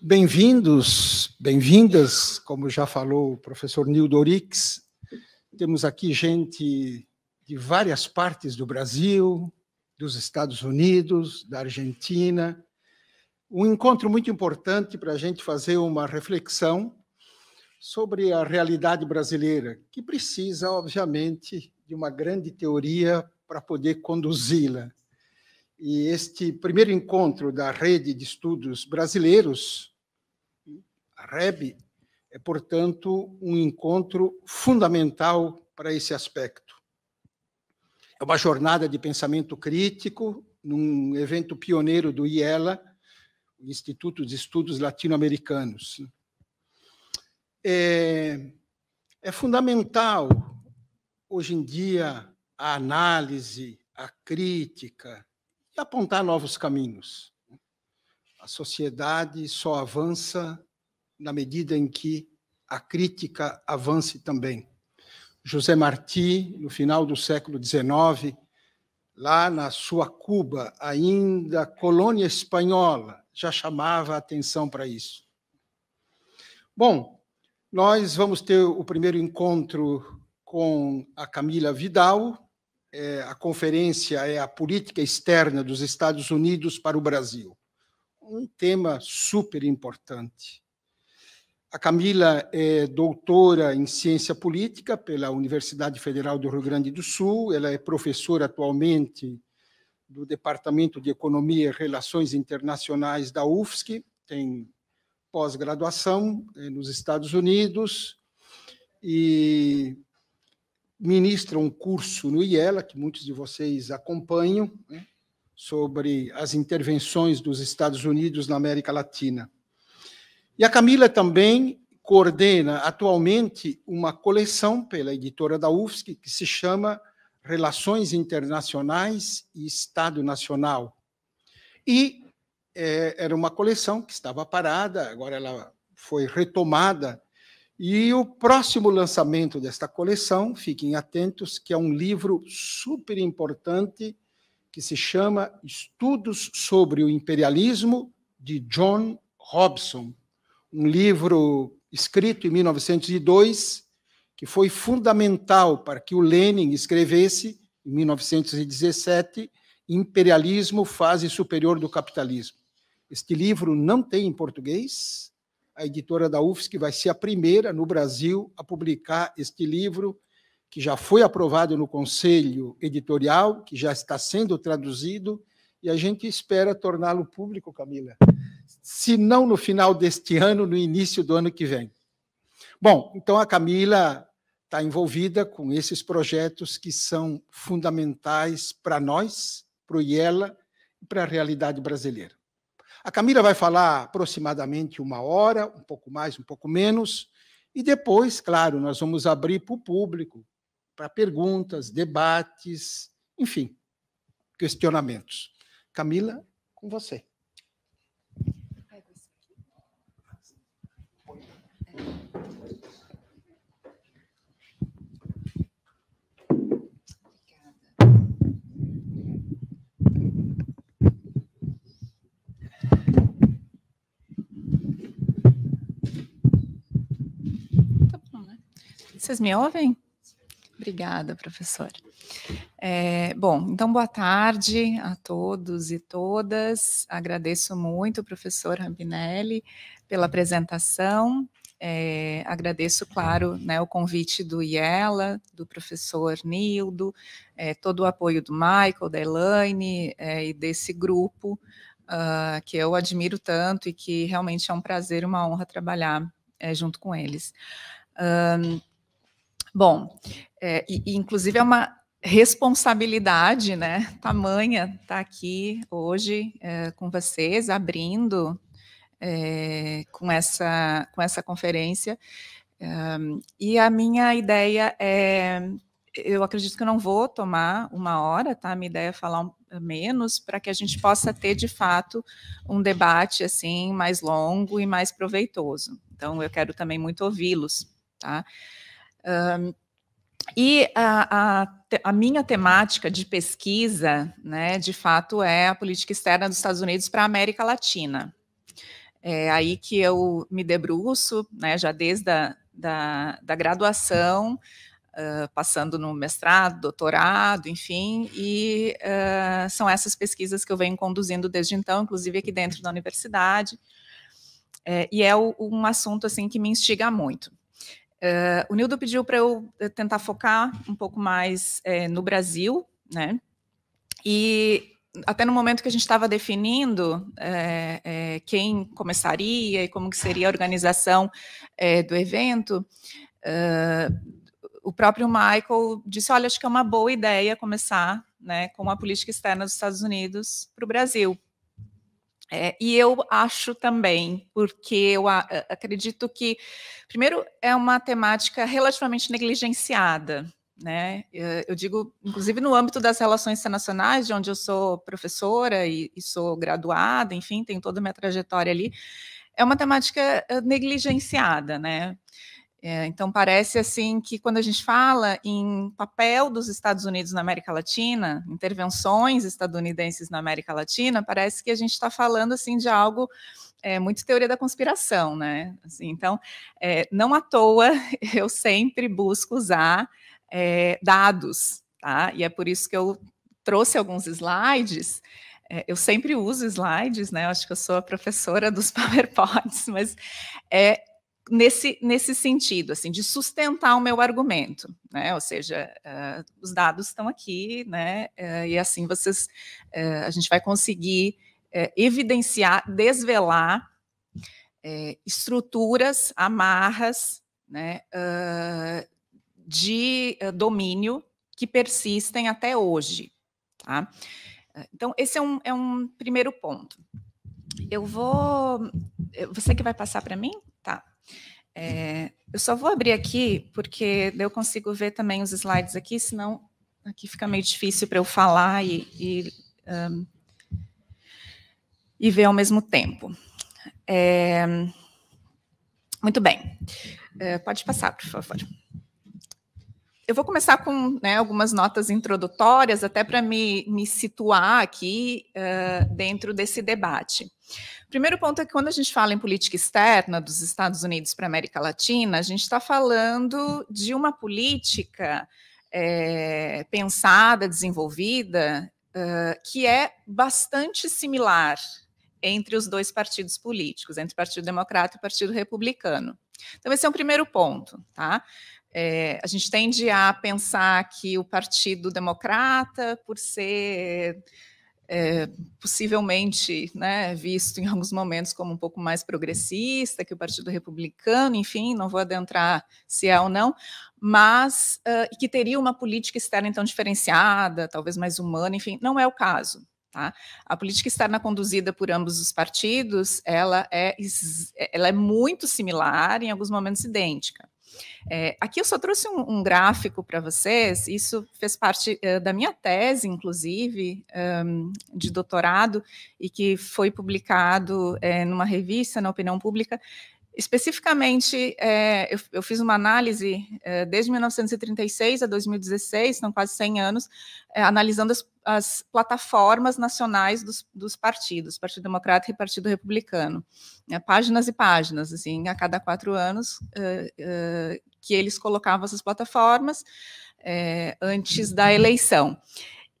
Bem-vindos, bem-vindas, como já falou o professor Nildo Orix. Temos aqui gente de várias partes do Brasil, dos Estados Unidos, da Argentina. Um encontro muito importante para a gente fazer uma reflexão sobre a realidade brasileira, que precisa, obviamente, de uma grande teoria para poder conduzi-la. E este primeiro encontro da Rede de Estudos Brasileiros, a REB, é, portanto, um encontro fundamental para esse aspecto. É uma jornada de pensamento crítico, num evento pioneiro do IELA, Instituto de Estudos Latino-Americanos é, é fundamental, hoje em dia, a análise, a crítica e apontar novos caminhos. A sociedade só avança na medida em que a crítica avance também. José Martí, no final do século XIX, lá na sua Cuba, ainda colônia espanhola, já chamava a atenção para isso. Bom, nós vamos ter o primeiro encontro com a Camila Vidal. É, a conferência é a política externa dos Estados Unidos para o Brasil. Um tema super importante. A Camila é doutora em ciência política pela Universidade Federal do Rio Grande do Sul. Ela é professora atualmente do Departamento de Economia e Relações Internacionais da UFSC. Tem pós-graduação eh, nos Estados Unidos e ministra um curso no IELA, que muitos de vocês acompanham, né, sobre as intervenções dos Estados Unidos na América Latina. E a Camila também coordena atualmente uma coleção pela editora da UFSC que se chama Relações Internacionais e Estado Nacional. E é, era uma coleção que estava parada, agora ela foi retomada. E o próximo lançamento desta coleção, fiquem atentos, que é um livro super importante que se chama Estudos sobre o Imperialismo de John Robson, um livro escrito em 1902 que foi fundamental para que o Lenin escrevesse em 1917 Imperialismo fase superior do capitalismo. Este livro não tem em português. A editora da UFSC vai ser a primeira no Brasil a publicar este livro, que já foi aprovado no Conselho Editorial, que já está sendo traduzido, e a gente espera torná-lo público, Camila, se não no final deste ano, no início do ano que vem. Bom, então a Camila está envolvida com esses projetos que são fundamentais para nós, para o IELA e para a realidade brasileira. A Camila vai falar aproximadamente uma hora, um pouco mais, um pouco menos, e depois, claro, nós vamos abrir para o público, para perguntas, debates, enfim, questionamentos. Camila, com você. Vocês me ouvem? Obrigada, professora. É, bom, então boa tarde a todos e todas. Agradeço muito, professor Rampinelli, pela apresentação. É, agradeço, claro, né, o convite do Iela, do professor Nildo, é, todo o apoio do Michael, da Elaine é, e desse grupo uh, que eu admiro tanto e que realmente é um prazer, uma honra trabalhar é, junto com eles. Um, Bom, é, e, inclusive é uma responsabilidade, né, tamanha estar tá aqui hoje é, com vocês, abrindo é, com, essa, com essa conferência. É, e a minha ideia é, eu acredito que eu não vou tomar uma hora, tá? Minha ideia é falar um, menos para que a gente possa ter de fato um debate assim mais longo e mais proveitoso. Então eu quero também muito ouvi-los, tá? Um, e a, a, a, minha temática de pesquisa, né, de fato, é a política externa dos Estados Unidos para a América Latina. É aí que eu me debruço, né, já desde a da, da graduação, Uh, passando no mestrado, doutorado, enfim, e uh, são essas pesquisas que eu venho conduzindo desde então, inclusive aqui dentro da universidade, é, e é o, um assunto assim que me instiga muito. Uh, o Nildo pediu para eu eh, tentar focar um pouco mais é, no Brasil, né? E até no momento que a gente estava definindo é, é, quem começaria e como que seria a organização do evento, o próprio Michael disse: olha, acho que é uma boa ideia começar, né, com a política externa dos Estados Unidos para o Brasil é, e eu acho também, porque eu a, acredito que, primeiro, é uma temática relativamente negligenciada. Né? Eu digo, inclusive no âmbito das relações internacionais, de onde eu sou professora e, e sou graduada, enfim, tem toda a minha trajetória ali, é uma temática eh, negligenciada, né? É, então, parece assim que quando a gente fala em papel dos Estados Unidos na América Latina, intervenções estadunidenses na América Latina, parece que a gente está falando assim de algo é, muito teoria da conspiração, né? Assim, então, é, não à toa eu sempre busco usar é, dados, tá? E é por isso que eu trouxe alguns slides. É, eu sempre uso slides, né? Eu acho que eu sou a professora dos PowerPoints, mas é nesse, nesse sentido, assim, de sustentar o meu argumento, né? Ou seja, uh, os dados estão aqui, né? Uh, e assim vocês, uh, a gente vai conseguir evidenciar, desvelar estruturas, amarras, né? de domínio que persistem até hoje, tá? Então, esse é um, é um primeiro ponto. Eu vou. Você que vai passar para mim? É, eu só vou abrir aqui, porque eu consigo ver também os slides aqui, senão aqui fica meio difícil para eu falar e, e, um, e, ver ao mesmo tempo. É, muito bem. É, pode passar, por favor. Eu vou começar com né, algumas notas introdutórias, até para me, me situar aqui uh, dentro desse debate. Primeiro ponto é que quando a gente fala em política externa dos Estados Unidos para a América Latina, a gente está falando de uma política é, pensada, desenvolvida, uh, que é bastante similar entre os dois partidos políticos, entre o Partido Democrata e o Partido Republicano. Então, esse é um primeiro ponto, tá? É, a gente tende a pensar que o Partido Democrata, por ser é, possivelmente né, visto em alguns momentos como um pouco mais progressista que o Partido Republicano, enfim, não vou adentrar se é ou não, mas uh, que teria uma política externa então diferenciada, talvez mais humana, enfim, não é o caso. Tá? A política externa conduzida por ambos os partidos, ela é, ela é muito similar, em alguns momentos idêntica. É, aqui eu só trouxe um, um gráfico para vocês, isso fez parte uh, da minha tese, inclusive, um, de doutorado, e que foi publicado é, numa revista na opinião pública, Especificamente, é, eu, eu, fiz uma análise é, desde 1936 a 2016, são quase 100 anos, é, analisando as, as, plataformas nacionais dos, dos, partidos, Partido Democrata e Partido Republicano. Né, páginas e páginas, assim, a cada quatro anos é, é, que eles colocavam essas plataformas é, antes da eleição.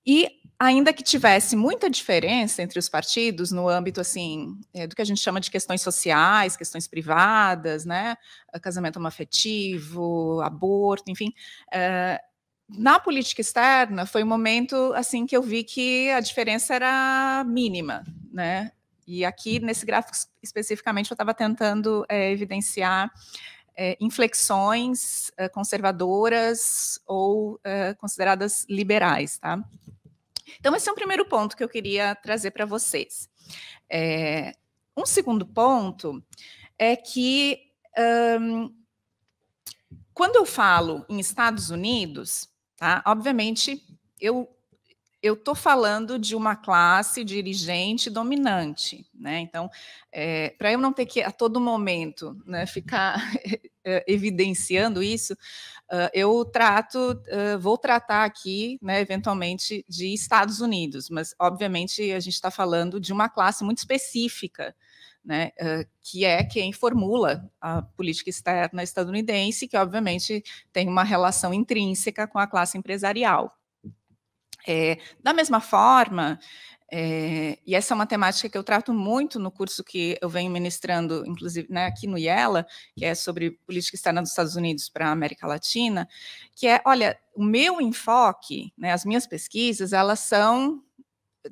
E ainda que tivesse muita diferença entre os partidos no âmbito assim é, do que a gente chama de questões sociais, questões privadas, né, casamento afetivo, aborto, enfim, é, na política externa foi um momento assim que eu vi que a diferença era mínima, né? E aqui nesse gráfico especificamente eu estava tentando é, evidenciar é, inflexões é, conservadoras ou é, consideradas liberais, tá? Então, esse é um primeiro ponto que eu queria trazer para vocês. É, um segundo ponto é que um, quando eu falo em Estados Unidos, tá? Obviamente, eu eu estou falando de uma classe dirigente dominante, né? Então, é, para eu não ter que a todo momento né, ficar eh, evidenciando isso, uh, eu trato, uh, vou tratar aqui, né, eventualmente, de Estados Unidos, mas obviamente a gente está falando de uma classe muito específica. Né, uh, que é quem formula a política externa estadunidense, que obviamente tem uma relação intrínseca com a classe empresarial. É, da mesma forma, é, e essa é uma temática que eu trato muito no curso que eu venho ministrando, inclusive né, aqui no IELA, que é sobre política externa dos Estados Unidos para a América Latina, que é, olha, o meu enfoque, né, as minhas pesquisas, elas são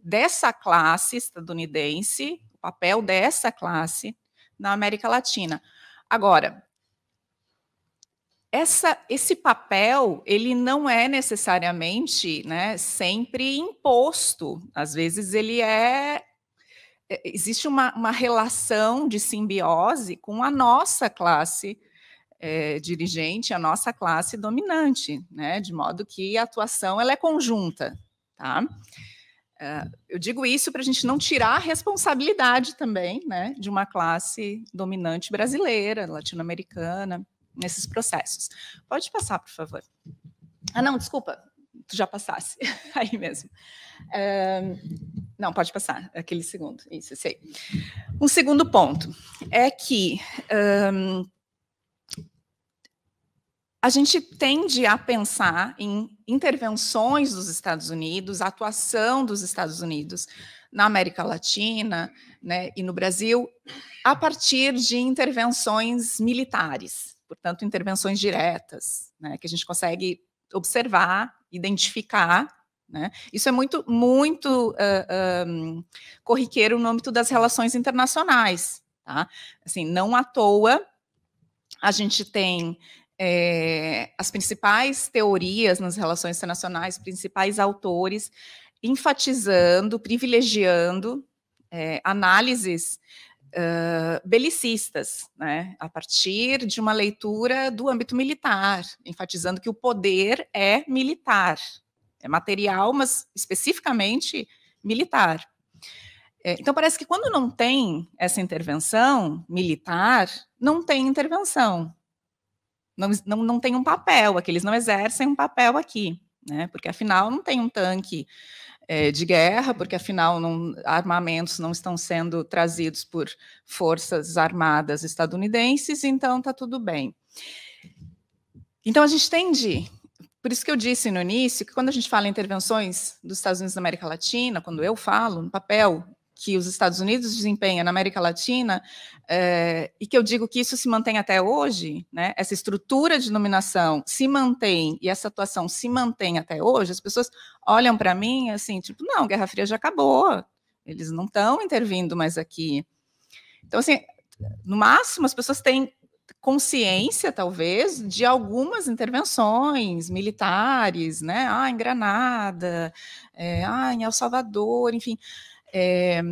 dessa classe estadunidense, o papel dessa classe na América Latina. Agora, essa, esse papel ele não é necessariamente né, sempre imposto. Às vezes ele é, é existe uma, uma relação de simbiose com a nossa classe é, dirigente, a nossa classe dominante, né? de modo que a atuação ela é conjunta. Tá? Uh, eu digo isso para a gente não tirar a responsabilidade também né, de uma classe dominante brasileira, latino-americana nesses processos. Pode passar, por favor. Ah, não, desculpa, tu já passasse, aí mesmo. não, pode passar, aquele segundo, isso, eu sei. Um segundo ponto é que um, a gente tende a pensar em intervenções dos Estados Unidos, atuação dos Estados Unidos na América Latina né, e no Brasil, a partir de intervenções militares portanto, intervenções diretas, né, que a gente consegue observar, identificar. Né? Isso é muito, muito uh, um, corriqueiro no âmbito das relações internacionais. Tá? Assim, não à toa a gente tem é, as principais teorias nas relações internacionais, principais autores enfatizando, privilegiando é, análises belicistas, né? a partir de uma leitura do âmbito militar, enfatizando que o poder é militar, é material, mas especificamente militar. É, então, parece que quando não tem essa intervenção militar, não tem intervenção. Não, não, não tem um papel aqui, eles não exercem um papel aqui, né? Porque afinal não tem um tanque é, de guerra, porque afinal não, armamentos não estão sendo trazidos por forças armadas estadunidenses, então está tudo bem. Então a gente tende, por isso que eu disse no início, que quando a gente fala em intervenções dos Estados Unidos na América Latina, quando eu falo no papel que os Estados Unidos desempenha na América Latina, é, e que eu digo que isso se mantém até hoje, né? essa estrutura de nominação se mantém e essa atuação se mantém até hoje, as pessoas olham para mim assim, tipo, não, Guerra Fria já acabou, eles não estão intervindo mais aqui. Então, assim, no máximo as pessoas têm consciência, talvez, de algumas intervenções militares, né? Ah, em Granada, é, ah, em El Salvador, enfim é,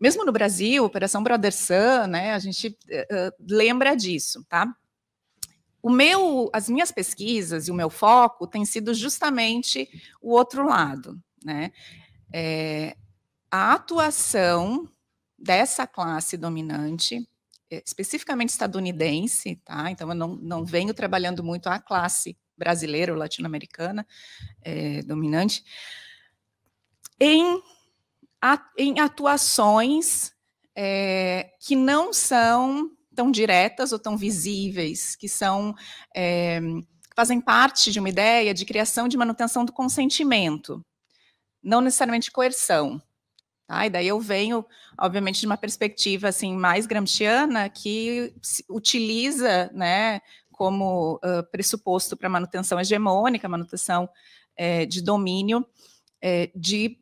mesmo no Brasil, Operação Brother Sun, né, a gente uh, lembra disso, tá? O meu, as minhas pesquisas e o meu foco tem sido justamente o outro lado, né? É, a atuação dessa classe dominante, eh, especificamente estadunidense, tá? Então eu não, não venho trabalhando muito a classe brasileira ou latino-americana é, dominante, em em atuações é, que não são tão diretas ou tão visíveis, que são é, fazem parte de uma ideia de criação de manutenção do consentimento, não necessariamente coerção. Tá? E daí eu venho, obviamente, de uma perspectiva assim mais gramsciana que utiliza, né, como uh, pressuposto para manutenção hegemônica, manutenção é, de domínio, é, de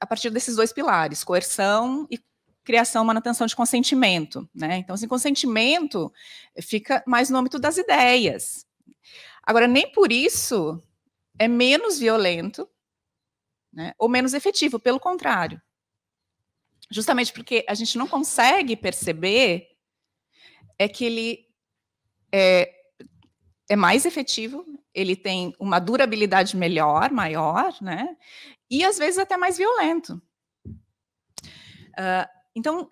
a partir desses dois pilares, coerção e criação, manutenção de consentimento, né? Então, assim, consentimento fica mais no âmbito das ideias. Agora, nem por isso é menos violento, né? Ou menos efetivo, pelo contrário. Justamente porque a gente não consegue perceber é que ele é, é mais efetivo, ele tem uma durabilidade melhor, maior, né? e às vezes até mais violento. Uh, então,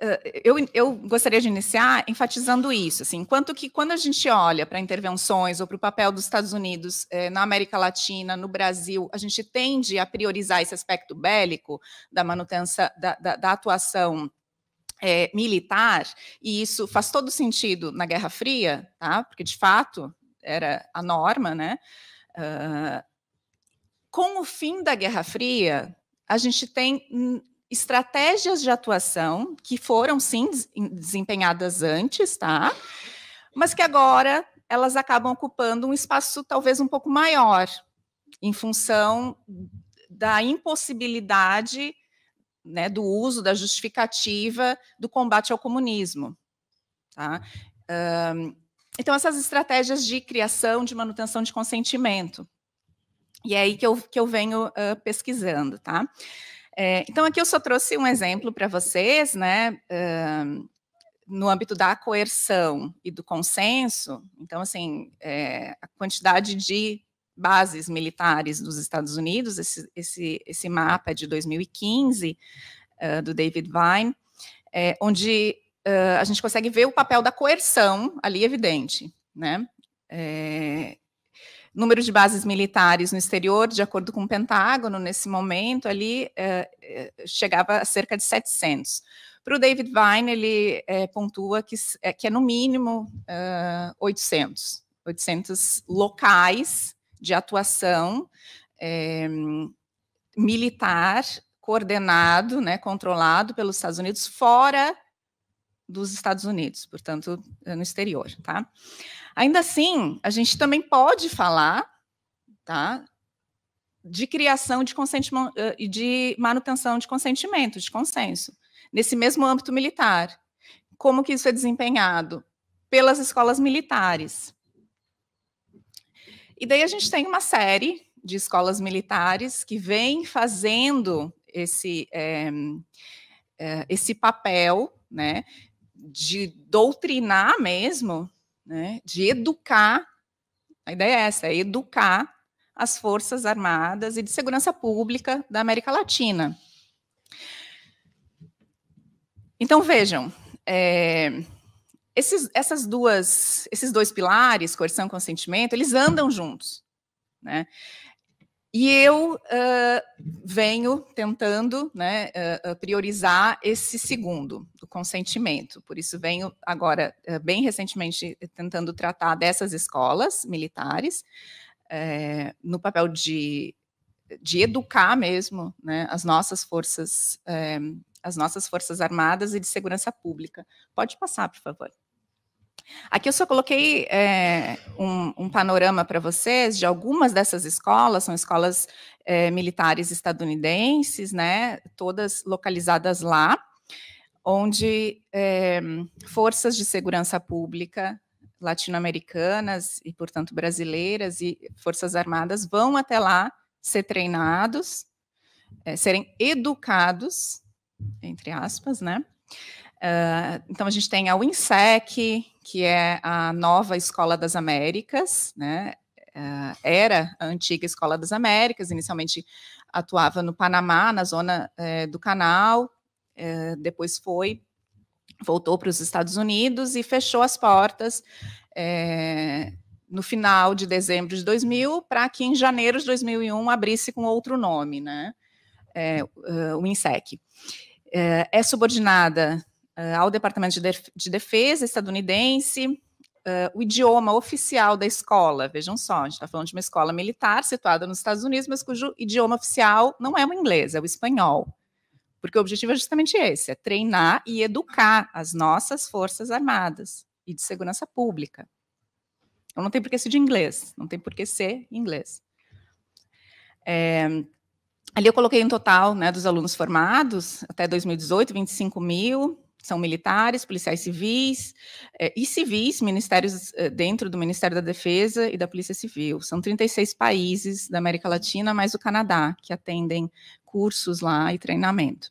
ah, eu, eu, gostaria de iniciar enfatizando isso, assim, enquanto que quando a gente olha para intervenções ou para o papel dos Estados Unidos eh, na América Latina, no Brasil, a gente tende a priorizar esse aspecto bélico da manutenção da, da, da atuação eh, militar, e isso faz todo sentido na Guerra Fria, tá? Porque de fato era a norma, né? Uh, com o fim da Guerra Fria, a gente tem estratégias de atuação que foram sim desempenhadas antes, tá? Mas que agora elas acabam ocupando um espaço talvez um pouco maior, em função da impossibilidade né, do uso da justificativa do combate ao comunismo. Tá? Um, então, essas estratégias de criação, de manutenção de consentimento, e é aí que eu, que eu venho uh, pesquisando, tá? É, então, aqui eu só trouxe um exemplo para vocês, né? Uh, no âmbito da coerção e do consenso, então, assim, é, a quantidade de bases militares dos Estados Unidos, esse, esse, esse mapa é de 2015, uh, do David Vine, é, onde uh, a gente consegue ver o papel da coerção ali evidente, né? É, número de bases militares no exterior, de acordo com o Pentágono, nesse momento ali eh, eh, chegava a cerca de 700. Para o David Vine, ele eh, pontua que, que, é no mínimo 800, 800 locais de atuação militar coordenado, né, controlado pelos Estados Unidos, fora dos Estados Unidos, portanto, no exterior, tá? Ainda assim, a gente também pode falar, tá? De criação de consentimento eh, e de manutenção de consentimento, de consenso, nesse mesmo âmbito militar. Como que isso é desempenhado? Pelas escolas militares. E daí a gente tem uma série de escolas militares que vem fazendo esse, é, esse papel né, de doutrinar mesmo né? de educar, a ideia é essa, é educar as Forças Armadas e de Segurança Pública da América Latina. Então, vejam, é, esses, essas duas, esses dois pilares, coerção e consentimento, eles andam juntos. Né? E eu uh, venho tentando né, uh, priorizar esse segundo, o consentimento. Por isso, venho agora, uh, bem recentemente, tentando tratar dessas escolas militares, no papel de, de educar mesmo né, as nossas forças. as nossas Forças Armadas e de Segurança Pública. Pode passar, por favor. Aqui eu só coloquei é, um, um, panorama para vocês de algumas dessas escolas, são escolas é, militares estadunidenses, né, todas localizadas lá, onde é, forças de segurança pública latino-americanas e, portanto, brasileiras e forças armadas vão até lá ser treinados, é, serem educados, entre aspas, né? Uh, então a gente tem a Winsec, que é a nova Escola das Américas, né? Eh, era a antiga Escola das Américas, inicialmente atuava no Panamá, na zona é, do canal, é, depois foi, voltou para os Estados Unidos e fechou as portas é, no final de dezembro de 2000 para que em janeiro de 2001 abrisse com outro nome, né? o INSEC. É, subordinada ao Departamento de, Defesa estadunidense. Ah, o idioma oficial da escola, vejam só, a gente está falando de uma escola militar situada nos Estados Unidos, mas cujo idioma oficial não é o inglês, é o espanhol. Porque o objetivo é justamente esse: é treinar e educar as nossas Forças Armadas e de Segurança Pública. Então não tem por que ser de inglês, não tem por que ser inglês. É, ali eu coloquei um total né, dos alunos formados até 2018, 25 mil, são militares, policiais civis eh, e civis, ministérios eh, dentro do Ministério da Defesa e da Polícia Civil. São 36 países da América Latina, mais o Canadá, que atendem cursos lá e treinamento.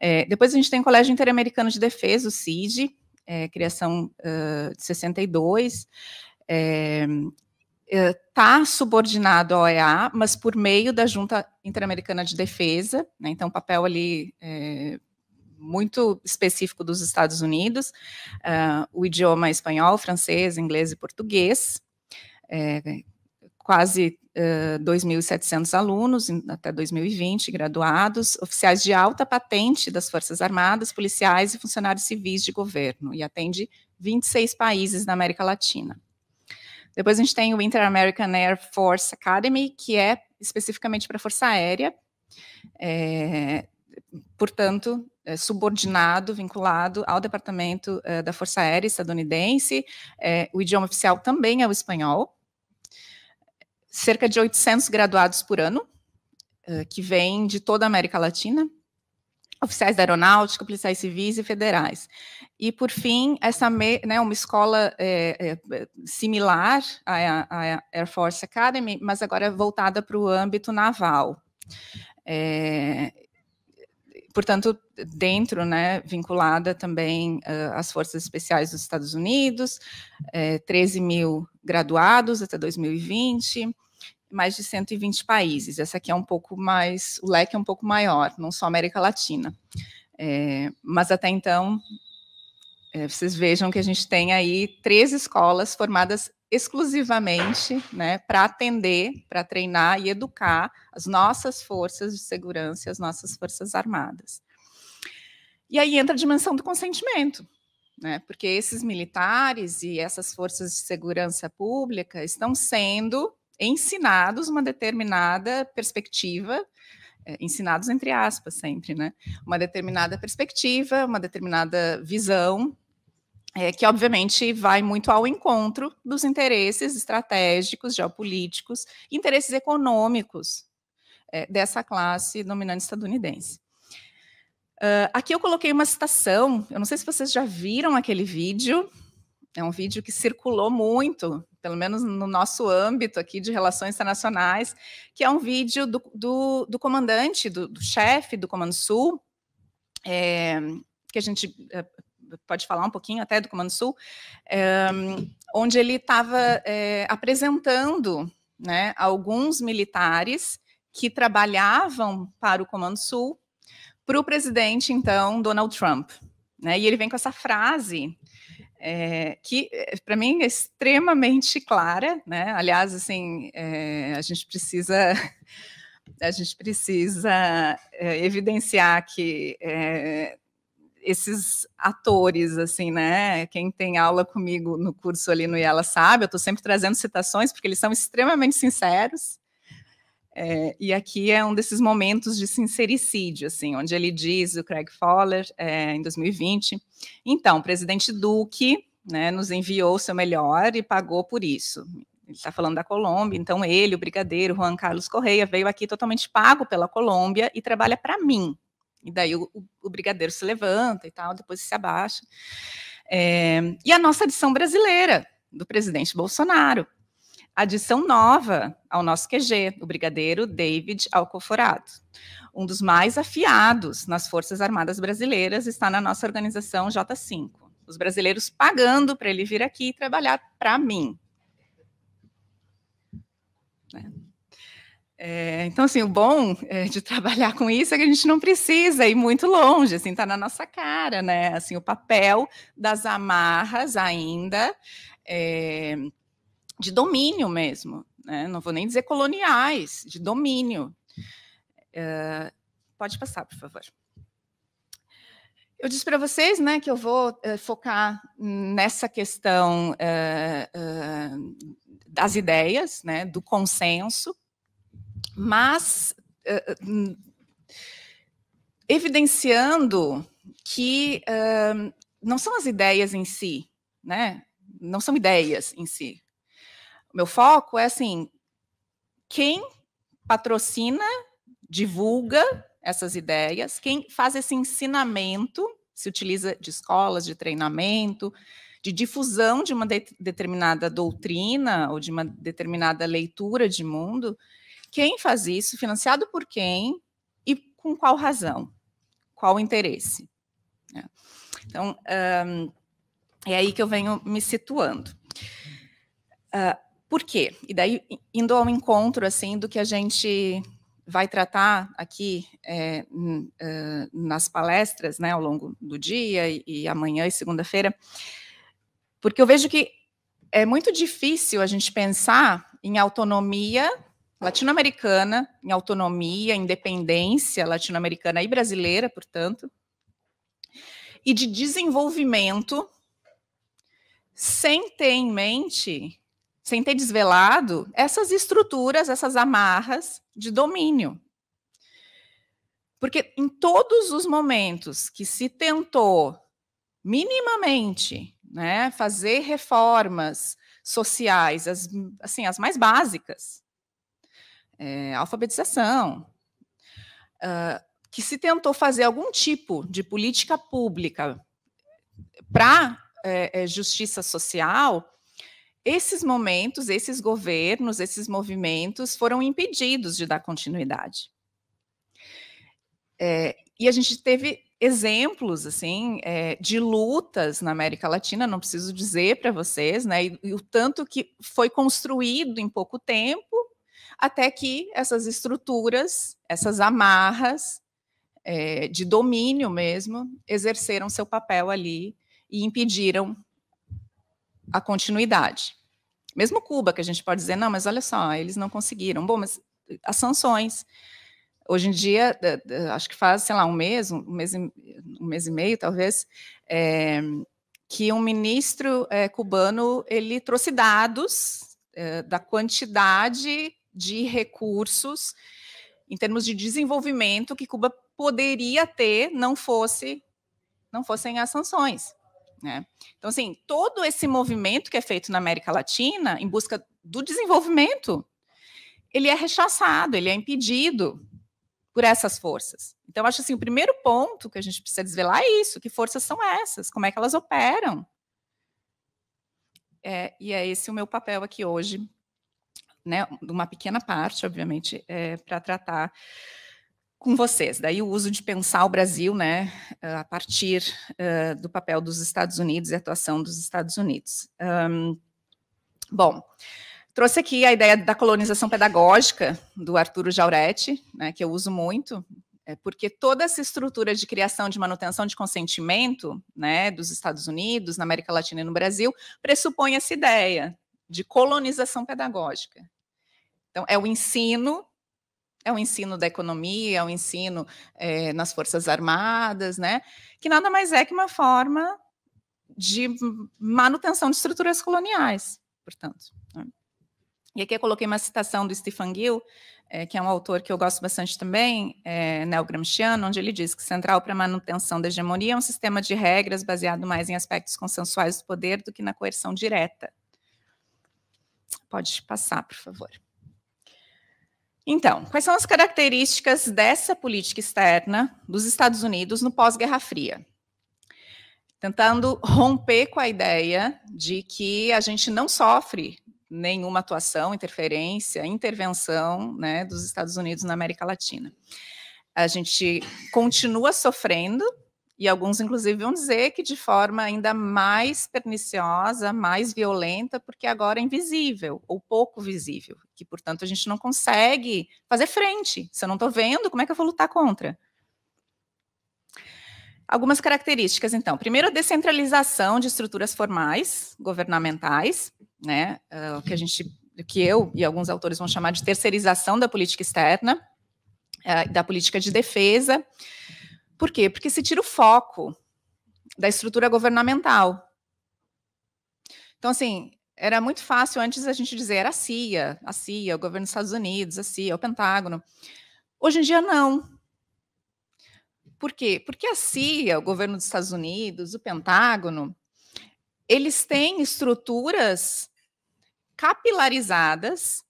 Eh, depois a gente tem o Colégio Interamericano de Defesa, o CID, eh, criação uh, de 62. Está eh, eh, subordinado ao OEA, mas por meio da Junta Interamericana de Defesa, né, então papel ali muito específico dos Estados Unidos, uh, o idioma é espanhol, francês, inglês e português, é, quase uh, ah, 2.700 alunos, até 2020, graduados, oficiais de alta patente das Forças Armadas, policiais e funcionários civis de governo, e atende 26 países da América Latina. Depois a gente tem o Inter-American Air Force Academy, que é especificamente para a Força Aérea, é, portanto, eh, subordinado, vinculado ao Departamento eh, da Força Aérea Estadunidense. Eh, o idioma oficial também é o espanhol. Cerca de 800 graduados por ano, que vêm de toda a América Latina, oficiais da aeronáutica, policiais civis e federais. E, por fim, essa me, né, uma escola é, é, similar à, à, Air Force Academy, mas agora voltada para o âmbito naval. É, portanto, dentro, né, vinculada também uh, às Forças Especiais dos Estados Unidos, 13 eh, mil graduados até 2020, mais de 120 países. Essa aqui é um pouco mais, o leque é um pouco maior, não só América Latina. É, mas até então, é, vocês vejam que a gente tem aí três escolas formadas exclusivamente né, para atender, para treinar e educar as nossas forças de segurança e as nossas forças armadas. E aí entra a dimensão do consentimento, né, porque esses militares e essas forças de segurança pública estão sendo ensinados uma determinada perspectiva, é, ensinados entre aspas sempre, né, uma determinada perspectiva, uma determinada visão é, que obviamente vai muito ao encontro dos interesses estratégicos, geopolíticos, interesses econômicos é, dessa classe dominante estadunidense. Uh, aqui eu coloquei uma citação, eu não sei se vocês já viram aquele vídeo, é um vídeo que circulou muito, pelo menos no nosso âmbito aqui de relações internacionais, que é um vídeo do, do, do comandante, do, do chefe do Comando Sul, é, que a gente eh, pode falar um pouquinho até do Comando Sul, é, onde ele estava é, eh, apresentando né, alguns militares que trabalhavam para o Comando Sul para o presidente, então, Donald Trump. Né? E ele vem com essa frase é, que eh, para mim é extremamente clara, né? Aliás, assim, é, a gente precisa a gente precisa é, evidenciar que esses atores, assim, né? Quem tem aula comigo no curso ali no Yala sabe, eu estou sempre trazendo citações, porque eles são extremamente sinceros. É, e aqui é um desses momentos de sincericídio, assim, onde ele diz, o Craig Fowler, é, em 2020, então, o presidente Duque né, nos enviou o seu melhor e pagou por isso. Ele está falando da Colômbia, então ele, o brigadeiro Juan Carlos Correia, veio aqui totalmente pago pela Colômbia e trabalha para mim, e daí o, o brigadeiro se levanta e tal, depois se abaixa. É, e a nossa adição brasileira, do presidente Bolsonaro. Adição nova ao nosso QG, o brigadeiro David Alcoforado. Um dos mais afiados nas Forças Armadas Brasileiras está na nossa organização J5. Os brasileiros pagando para ele vir aqui trabalhar para mim. Né? É, então, assim, o bom é, de trabalhar com isso é que a gente não precisa ir muito longe, assim, está na nossa cara, né? Assim, o papel das amarras ainda é, de domínio mesmo, né? Não vou nem dizer coloniais, de domínio. É, pode passar, por favor. Eu disse para vocês né, que eu vou é, focar nessa questão é, das ideias, né, do consenso, mas uh, evidenciando que uh, não são as ideias em si, né? Não são ideias em si. O meu foco é assim: quem patrocina, divulga essas ideias, quem faz esse ensinamento, se utiliza de escolas, de treinamento, de difusão de uma de determinada doutrina ou de uma determinada leitura de mundo, quem faz isso? Financiado por quem? E com qual razão? Qual interesse? Né? Então, um, é aí que eu venho me situando. Uh, por quê? E daí, indo ao encontro assim do que a gente vai tratar aqui é, ah, nas palestras, né, ao longo do dia e, e amanhã e segunda-feira, porque eu vejo que é muito difícil a gente pensar em autonomia latino-americana, em autonomia, independência latino-americana e brasileira, portanto, e de desenvolvimento, sem ter em mente, sem ter desvelado essas estruturas, essas amarras de domínio. Porque em todos os momentos que se tentou minimamente né, fazer reformas sociais, as, assim, as mais básicas, é, alfabetização, uh, que se tentou fazer algum tipo de política pública para é, é, justiça social, esses momentos, esses governos, esses movimentos foram impedidos de dar continuidade. É, e a gente teve exemplos assim é, de lutas na América Latina, não preciso dizer para vocês, né? E, e, o tanto que foi construído em pouco tempo até que essas estruturas, essas amarras é, de domínio mesmo, exerceram seu papel ali e impediram a continuidade. Mesmo Cuba, que a gente pode dizer, não, mas olha só, eles não conseguiram. Bom, mas eh, as sanções. Hoje em dia, acho que faz, sei lá, um mês, um mês e, um mês e meio, talvez, é, que um ministro é, cubano ele trouxe dados é, da quantidade de recursos em termos de desenvolvimento que Cuba poderia ter, não fosse não fossem as sanções. Né? Então, assim, todo esse movimento que é feito na América Latina em busca do desenvolvimento, ele é rechaçado, ele é impedido por essas forças. Então, acho assim, o primeiro ponto que a gente precisa desvelar é isso: que forças são essas? Como é que elas operam? É, e é esse o meu papel aqui hoje, né, uma pequena parte, obviamente, é, para tratar com vocês. Daí o uso de pensar o Brasil, né, a partir uh, do papel dos Estados Unidos e atuação dos Estados Unidos. Um, bom, trouxe aqui a ideia da colonização pedagógica do Arturo Jauretti, né, que eu uso muito, é porque toda essa estrutura de criação de manutenção de consentimento, né, dos Estados Unidos, na América Latina e no Brasil, pressupõe essa ideia de colonização pedagógica, então, é o ensino, é o ensino da economia, é o ensino é, nas Forças Armadas, né? Que nada mais é que uma forma de manutenção de estruturas coloniais, portanto. Né? E aqui eu coloquei uma citação do Stephen Gill, é, que é um autor que eu gosto bastante também, é, eh, neo-gramsciano, onde ele diz que central para a manutenção da hegemonia é um sistema de regras baseado mais em aspectos consensuais do poder do que na coerção direta. Pode passar, por favor. Então, quais são as características dessa política externa dos Estados Unidos no pós-Guerra Fria? Tentando romper com a ideia de que a gente não sofre nenhuma atuação, interferência, intervenção né, dos Estados Unidos na América Latina. A gente continua sofrendo e alguns, inclusive, vão dizer que de forma ainda mais perniciosa, mais violenta, porque agora é invisível ou pouco visível, que, portanto, a gente não consegue fazer frente. Se eu não estou vendo, como é que eu vou lutar contra? Algumas características, então. Primeiro, a descentralização de estruturas formais, governamentais, né, ah, que a gente, que eu e alguns autores vão chamar de terceirização da política externa, ah, da política de defesa, por quê? Porque se tira o foco da estrutura governamental. Então, assim, era muito fácil antes a gente dizer era a CIA, a CIA, o governo dos Estados Unidos, a CIA, o Pentágono. Hoje em dia, não. Por quê? Porque a CIA, o governo dos Estados Unidos, o Pentágono, eles têm estruturas capilarizadas,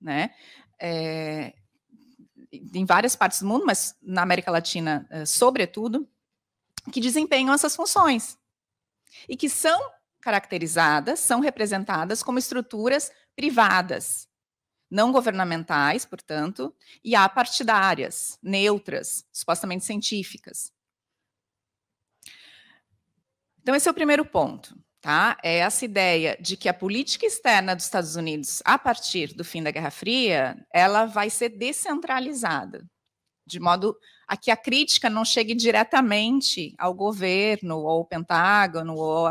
né? É, em várias partes do mundo, mas na América Latina, eh, sobretudo, que desempenham essas funções e que são caracterizadas, são representadas como estruturas privadas, não governamentais, portanto, e apartidárias, neutras, supostamente científicas. Então, esse é o primeiro ponto tá? É essa ideia de que a política externa dos Estados Unidos, a partir do fim da Guerra Fria, ela vai ser descentralizada, de modo a que a crítica não chegue diretamente ao governo, ou ao Pentágono, ou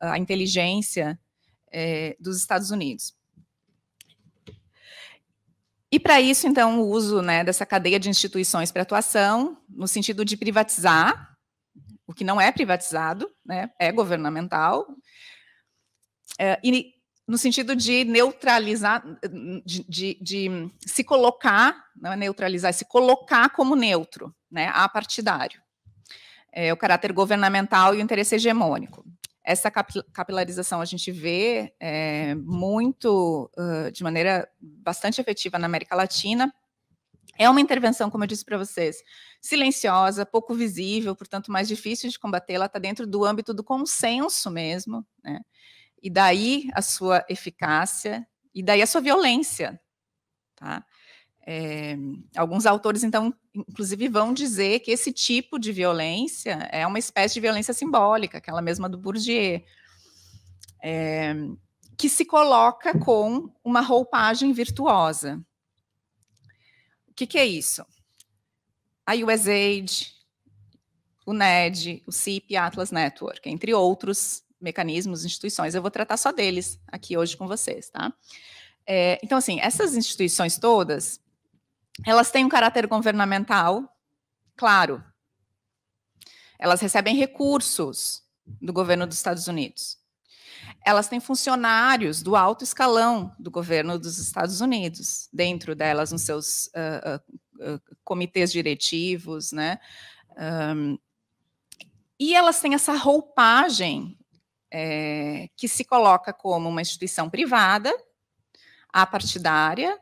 à, inteligência é, dos Estados Unidos. E para isso, então, o uso né, dessa cadeia de instituições para atuação, no sentido de privatizar o que não é privatizado, né, é governamental, é, e no sentido de neutralizar, de, de, de se colocar, não é neutralizar, é se colocar como neutro, né, apartidário. É, o caráter governamental e o interesse hegemônico. Essa capilarização a gente vê é, muito, uh, de maneira bastante efetiva na América Latina, é uma intervenção, como eu disse para vocês, silenciosa, pouco visível, portanto mais difícil de combater. Ela está dentro do âmbito do consenso mesmo, né? E daí a sua eficácia e daí a sua violência, tá? É, alguns autores, então, inclusive, vão dizer que esse tipo de violência é uma espécie de violência simbólica, aquela mesma do Bourdieu, é, que se coloca com uma roupagem virtuosa que, que é isso? A USAID, o NED, o CIP, Atlas Network, entre outros mecanismos, instituições. Eu vou tratar só deles aqui hoje com vocês, tá? É, então, assim, essas instituições todas, elas têm um caráter governamental, claro. Elas recebem recursos do governo dos Estados Unidos elas têm funcionários do alto escalão do governo dos Estados Unidos dentro delas, nos seus uh, uh, comitês diretivos, né? Um, e elas têm essa roupagem é, que se coloca como uma instituição privada, apartidária,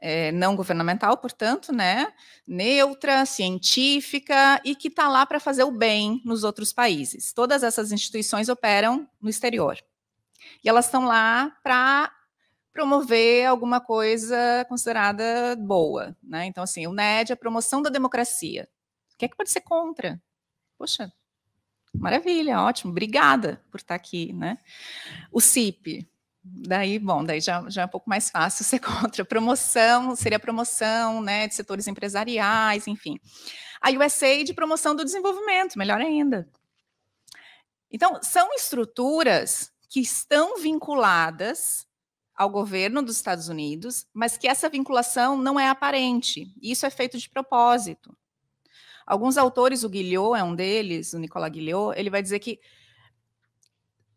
é, não governamental, portanto, né, neutra, científica e que está lá para fazer o bem nos outros países. Todas essas instituições operam no exterior. E elas estão lá para promover alguma coisa considerada boa, né? Então, assim, o NED é a promoção da democracia. O que é que pode ser contra? Poxa, maravilha, ótimo, obrigada por estar aqui, né? O CIP, daí, bom, daí já, já é um pouco mais fácil ser contra. Promoção, seria promoção, né, de setores empresariais, enfim. A USAID, promoção do desenvolvimento, melhor ainda. Então, são estruturas que estão vinculadas ao governo dos Estados Unidos, mas que essa vinculação não é aparente. Isso é feito de propósito. Alguns autores, o Guillot é um deles, o Nicolas Guillot, ele vai dizer que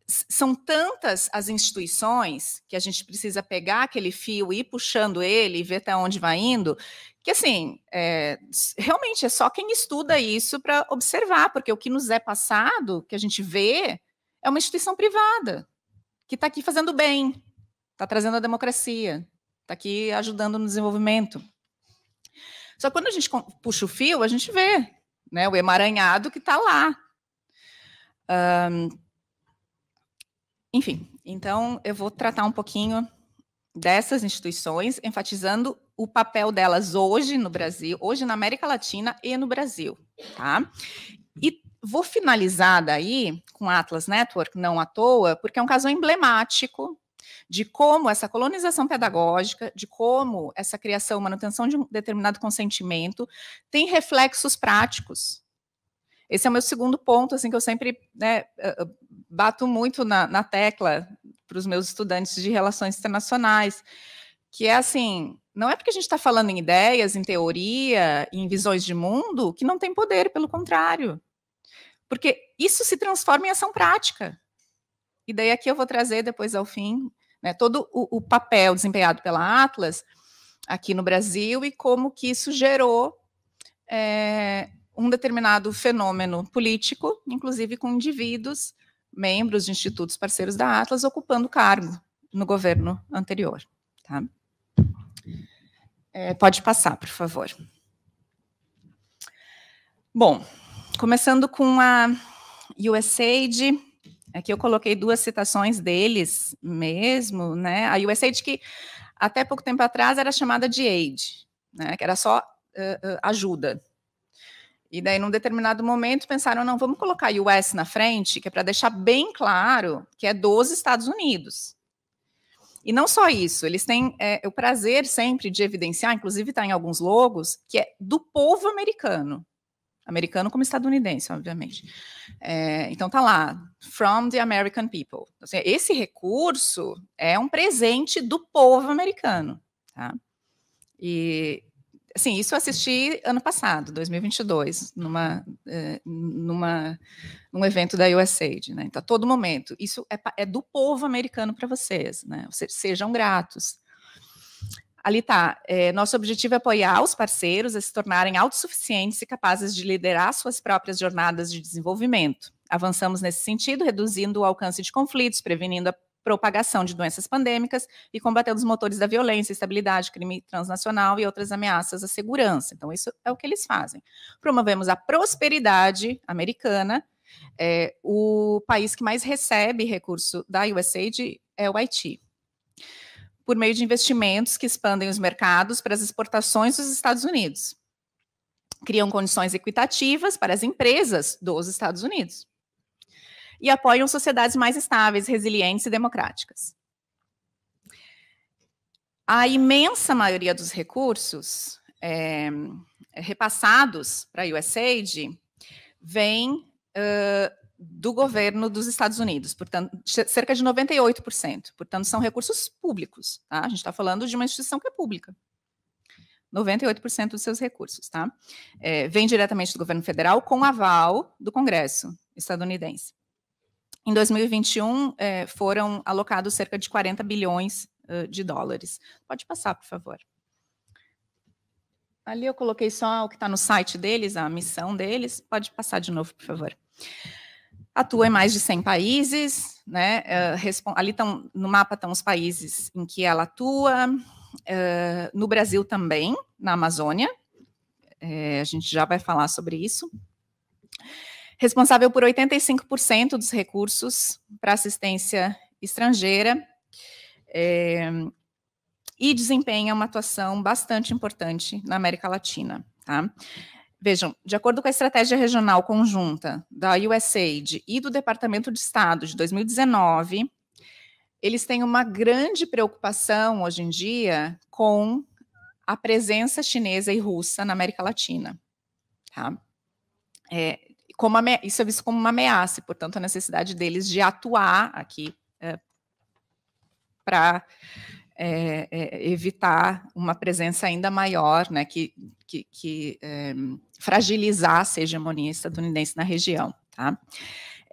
são tantas as instituições que a gente precisa pegar aquele fio e ir puxando ele e ver até onde vai indo, que assim, é, realmente é só quem estuda isso para observar, porque o que nos é passado, que a gente vê, é uma instituição privada que está aqui fazendo bem, está trazendo a democracia, está aqui ajudando no desenvolvimento. Só que quando a gente puxa o fio, a gente vê né, o emaranhado que está lá. Um, enfim, então eu vou tratar um pouquinho dessas instituições, enfatizando o papel delas hoje no Brasil, hoje na América Latina e no Brasil, tá? E Vou finalizar daí com Atlas Network, não à toa, porque é um caso emblemático de como essa colonização pedagógica, de como essa criação, manutenção de um determinado consentimento tem reflexos práticos. Esse é o meu segundo ponto, assim que eu sempre né, eh, eh, bato muito na, na tecla para os meus estudantes de relações internacionais, que é assim, não é porque a gente está falando em ideias, em teoria, em visões de mundo, que não tem poder, pelo contrário. Porque isso se transforma em ação prática. E daí aqui eu vou trazer depois ao fim né, todo o, o papel desempenhado pela Atlas aqui no Brasil e como que isso gerou é, um determinado fenômeno político, inclusive com indivíduos, membros de institutos parceiros da Atlas, ocupando cargo no governo anterior. Tá? É, pode passar, por favor. Bom, começando com a USAID, aqui é eu coloquei duas citações deles mesmo, né? A USAID que até pouco tempo atrás era chamada de aid, né? Que era só uh, ajuda. E daí, num determinado momento, pensaram, não, vamos colocar US na frente, que é para deixar bem claro que é dos Estados Unidos. E não só isso, eles têm é, o prazer sempre de evidenciar, inclusive está em alguns logos, que é do povo americano americano como estadunidense, obviamente. É, então tá lá, from the American people. Então, seja, assim, esse recurso é um presente do povo americano, tá? E assim, isso eu assisti ano passado, 2022, numa, é, numa num evento da USAID, né? Então, a todo momento, isso é, é do povo americano para vocês, né? Sejam gratos ali tá, é, nosso objetivo é apoiar os parceiros a se tornarem autossuficientes e capazes de liderar suas próprias jornadas de desenvolvimento. Avançamos nesse sentido, reduzindo o alcance de conflitos, prevenindo a propagação de doenças pandêmicas e combatendo os motores da violência, estabilidade, crime transnacional e outras ameaças à segurança. Então, isso é o que eles fazem. Promovemos a prosperidade americana. É, o país que mais recebe recurso da USAID é o Haiti por meio de investimentos que expandem os mercados para as exportações dos Estados Unidos. Criam condições equitativas para as empresas dos Estados Unidos. E apoiam sociedades mais estáveis, resilientes e democráticas. A imensa maioria dos recursos é, repassados para a USAID vem uh, do governo dos Estados Unidos, portanto, cerca de 98%. Portanto, são recursos públicos, tá? A gente está falando de uma instituição que é pública. 98% dos seus recursos, tá? É, vem diretamente do governo federal com aval do Congresso estadunidense. Em 2021, é, foram alocados cerca de 40 bilhões uh, de dólares. Pode passar, por favor. Ali eu coloquei só o que está no site deles, a missão deles. Pode passar de novo, por favor atua em mais de 100 países, né? Eh, ali estão, no mapa estão os países em que ela atua, eh, no Brasil também, na Amazônia, eh, a gente já vai falar sobre isso. Responsável por 85% dos recursos para assistência estrangeira e desempenha uma atuação bastante importante na América Latina. Tá? Vejam, de acordo com a Estratégia Regional Conjunta da USAID e do Departamento de Estado de 2019, eles têm uma grande preocupação hoje em dia com a presença chinesa e russa na América Latina. Tá? É, isso é visto como uma ameaça, portanto, a necessidade deles de atuar aqui é, para é, é, evitar uma presença ainda maior, né, que, que, que é, fragilizar a hegemonia estadunidense na região. Tá?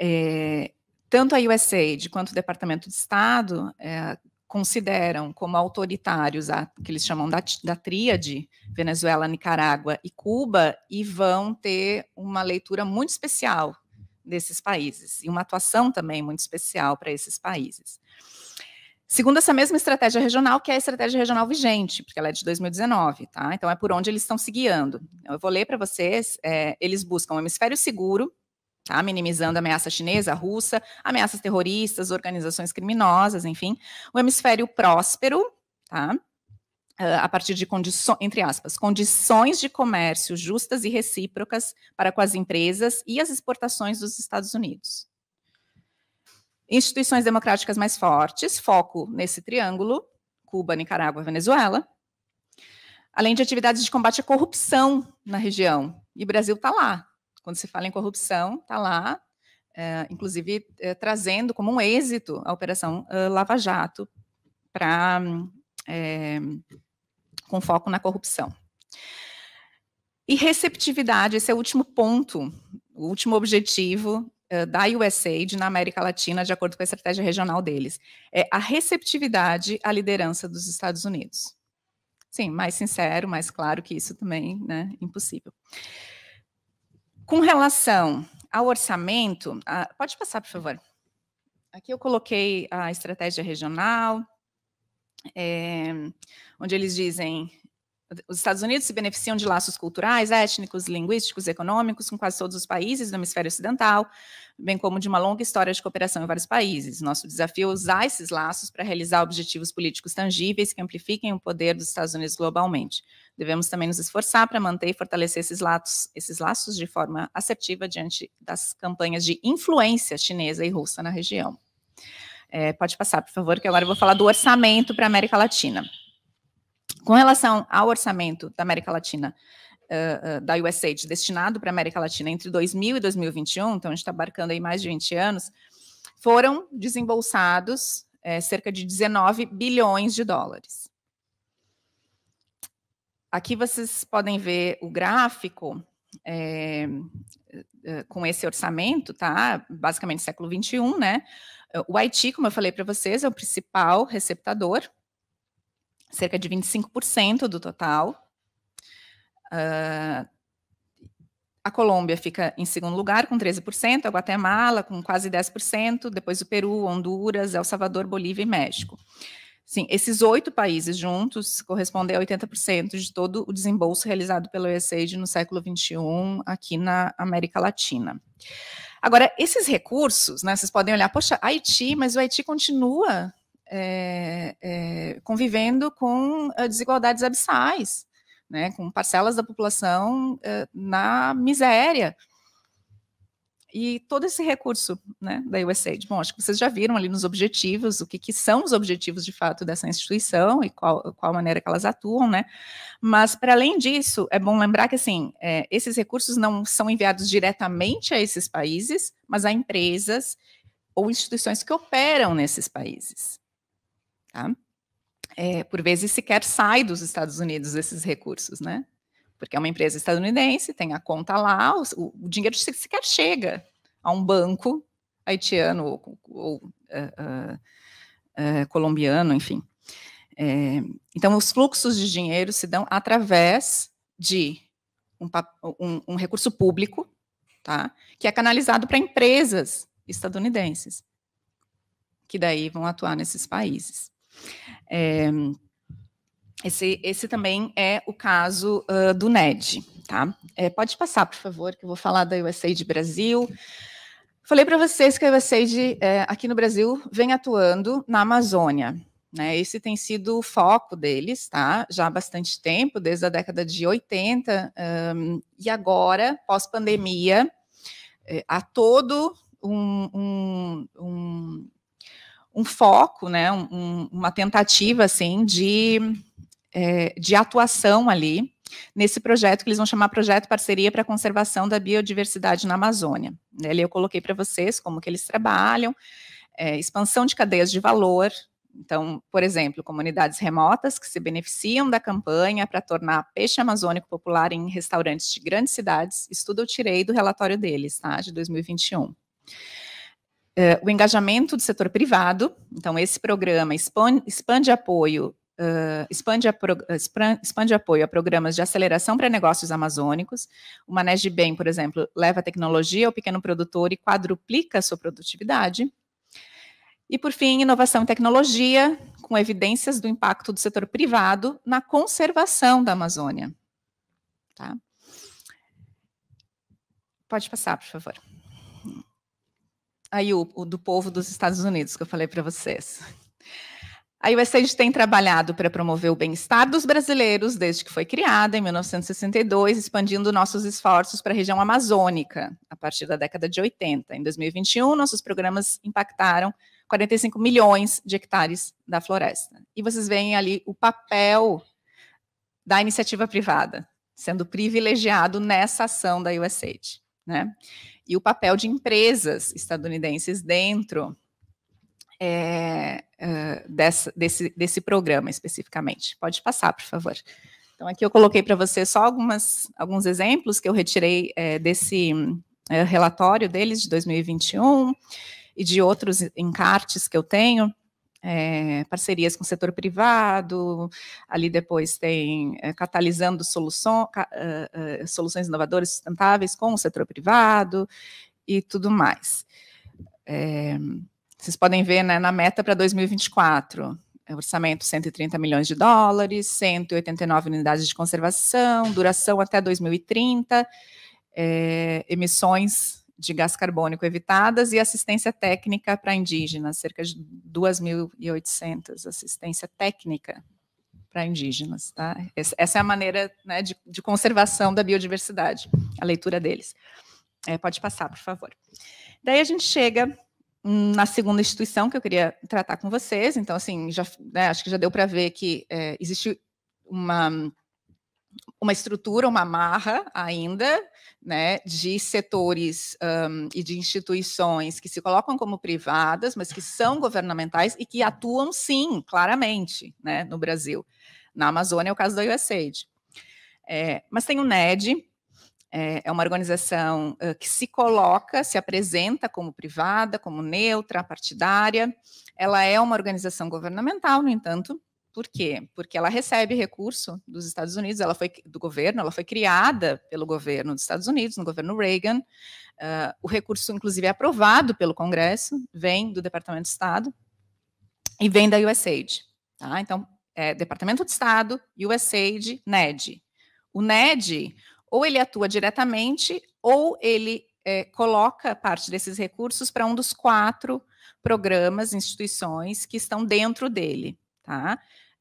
É, tanto a USAID quanto o Departamento de Estado é, consideram como autoritários a que eles chamam da, da tríade Venezuela, Nicarágua e Cuba e vão ter uma leitura muito especial desses países e uma atuação também muito especial para esses países. Segundo essa mesma estratégia regional, que é a estratégia regional vigente, porque ela é de 2019, tá? Então é por onde eles estão se guiando. Então, eu vou ler para vocês. É, eles buscam um hemisfério seguro, tá? Minimizando a ameaça chinesa, russa, ameaças terroristas, organizações criminosas, enfim. O hemisfério próspero, tá? Ah, a partir de condições, entre aspas, condições de comércio justas e recíprocas para com as empresas e as exportações dos Estados Unidos instituições democráticas mais fortes, foco nesse triângulo, Cuba, Nicarágua, Venezuela, além de atividades de combate à corrupção na região. E o Brasil está lá. Quando se fala em corrupção, está lá, é, inclusive é, trazendo como um êxito a Operação Lava Jato para é, com foco na corrupção. E receptividade, esse é o último ponto, o último objetivo eh, da USAID na América Latina, de acordo com a estratégia regional deles. É a receptividade à liderança dos Estados Unidos. Sim, mais sincero, mais claro que isso também, né, impossível. Com relação ao orçamento, pode passar, por favor. Aqui eu coloquei a estratégia regional, é, onde eles dizem os Estados Unidos se beneficiam de laços culturais, étnicos, linguísticos, econômicos com quase todos os países do hemisfério ocidental, bem como de uma longa história de cooperação em vários países. Nosso desafio é usar esses laços para realizar objetivos políticos tangíveis que amplifiquem o poder dos Estados Unidos globalmente. Devemos também nos esforçar para manter e fortalecer esses laços, esses laços de forma assertiva diante das campanhas de influência chinesa e russa na região. É, pode passar, por favor, que agora eu vou falar do orçamento para a América Latina. Com relação ao orçamento da América Latina, eh, eh, da USAID destinado para a América Latina entre 2000 e 2021, então a gente está abarcando aí mais de 20 anos, foram desembolsados é, cerca de 19 bilhões de dólares. Aqui vocês podem ver o gráfico é, com esse orçamento, tá? Basicamente século XXI, né? O Haiti, como eu falei para vocês, é o principal receptador cerca de 25% do total. Uh, a Colômbia fica em segundo lugar, com 13%, a Guatemala, com quase 10%, depois o Peru, Honduras, El Salvador, Bolívia e México. Sim, esses oito países juntos correspondem a 80% de todo o desembolso realizado pelo USAID no século XXI aqui na América Latina. Agora, esses recursos, né, vocês podem olhar, poxa, Haiti, mas o Haiti continua é, é, convivendo com eh, desigualdades abissais, né, com parcelas da população é, na miséria. E todo esse recurso né, da USAID. Bom, acho que vocês já viram ali nos objetivos, o que, que são os objetivos de fato dessa instituição e qual, qual maneira que elas atuam, né? Mas, para além disso, é bom lembrar que, assim, esses recursos não são enviados diretamente a esses países, mas a empresas ou instituições que operam nesses países. Tá? É, por vezes sequer sai dos Estados Unidos esses recursos, né? Porque é uma empresa estadunidense, tem a conta lá, o, o dinheiro sequer chega a um banco haitiano ou, ou uh, uh, uh, colombiano, enfim. É, então, os fluxos de dinheiro se dão através de um, um, um recurso público, tá? Que é canalizado para empresas estadunidenses, que daí vão atuar nesses países. É, esse, esse também é o caso uh, do NED, tá? É, pode passar, por favor, que eu vou falar da USAID Brasil. Falei para vocês que a USAID é, aqui no Brasil vem atuando na Amazônia. Né? Esse tem sido o foco deles, tá? Já há bastante tempo, desde a década de 80, um, e agora, pós-pandemia, é, há todo um, um, um um foco, né, um, uma tentativa assim de, é, de atuação ali nesse projeto que eles vão chamar Projeto Parceria para a Conservação da Biodiversidade na Amazônia. Ali eu coloquei para vocês como que eles trabalham, é, expansão de cadeias de valor. Então, por exemplo, comunidades remotas que se beneficiam da campanha para tornar peixe amazônico popular em restaurantes de grandes cidades. Estudo eu tirei do relatório deles, tá? De 2021. Uh, o engajamento do setor privado, então esse programa expande, expande apoio Uh, expande, a pro, expande apoio a programas de aceleração para negócios amazônicos. O Manejo de Bem, por exemplo, leva tecnologia ao pequeno produtor e quadruplica a sua produtividade. E, por fim, inovação e tecnologia, com evidências do impacto do setor privado na conservação da Amazônia. Tá? Pode passar, por favor. Aí o, o do povo dos Estados Unidos que eu falei para vocês. A USAID tem trabalhado para promover o bem-estar dos brasileiros desde que foi criada em 1962, expandindo nossos esforços para a região amazônica a partir da década de 80. Em 2021, nossos programas impactaram 45 milhões de hectares da floresta. E vocês veem ali o papel da iniciativa privada sendo privilegiado nessa ação da USAID. Né? e o papel de empresas estadunidenses dentro é, uh, dessa, desse, desse programa especificamente. Pode passar, por favor. Então, aqui eu coloquei para você só algumas, alguns exemplos que eu retirei é, desse é, relatório deles de 2021 e de outros encartes que eu tenho é, parcerias com o setor privado, ali depois tem é, catalisando solução, ca, eh, soluções inovadoras sustentáveis com o setor privado e tudo mais. É, vocês podem ver né, na meta para 2024, é orçamento 130 milhões de dólares, 189 unidades de conservação, duração até 2030, emissões de gás carbônico evitadas e assistência técnica para indígenas, cerca de 2.800 assistência técnica para indígenas. Tá? Essa é a maneira né, de, de, conservação da biodiversidade, a leitura deles. É, pode passar, por favor. Daí a gente chega na segunda instituição que eu queria tratar com vocês. Então, assim, já, né, acho que já deu para ver que é, existe uma uma estrutura, uma marra ainda, né, de setores um, e de instituições que se colocam como privadas, mas que são governamentais e que atuam sim, claramente, né, no Brasil. Na Amazônia é o caso da USAID. É, mas tem o NED, é, é uma organização uh, que se coloca, se apresenta como privada, como neutra, partidária. Ela é uma organização governamental, no entanto, por quê? Porque ela recebe recurso dos Estados Unidos, ela foi do governo, ela foi criada pelo governo dos Estados Unidos, no governo Reagan. Uh, o recurso, inclusive, é aprovado pelo Congresso, vem do Departamento de Estado e vem da USAID. Tá? Então, é Departamento de Estado, USAID, NED. O NED, ou ele atua diretamente, ou ele é, coloca parte desses recursos para um dos quatro programas, instituições que estão dentro dele. Tá?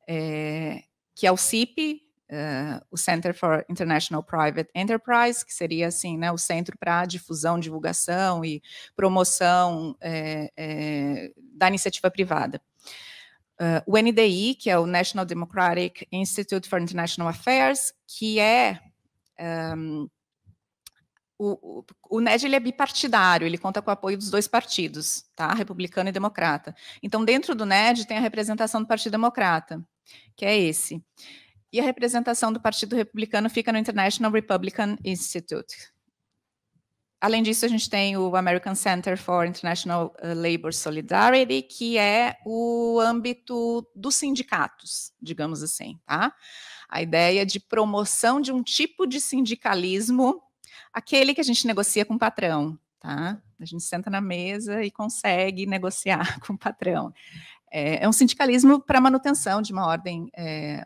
é, que é o CIP, eh, o Center for International Private Enterprise, que seria assim, né, o centro para difusão, divulgação e promoção é, é, da iniciativa privada. Uh, o NDI, que é o National Democratic Institute for International Affairs, que é um, o, o, o NED ele é bipartidário, ele conta com o apoio dos dois partidos, tá? Republicano e democrata. Então, dentro do NED tem a representação do Partido Democrata, que é esse. E a representação do Partido Republicano fica no International Republican Institute. Além disso, a gente tem o American Center for International eh, Labor Solidarity, que é o âmbito dos sindicatos, digamos assim, tá? A ideia é de promoção de um tipo de sindicalismo aquele que a gente negocia com o patrão, tá? A gente senta na mesa e consegue negociar com o patrão. É, é um sindicalismo para manutenção de uma ordem é,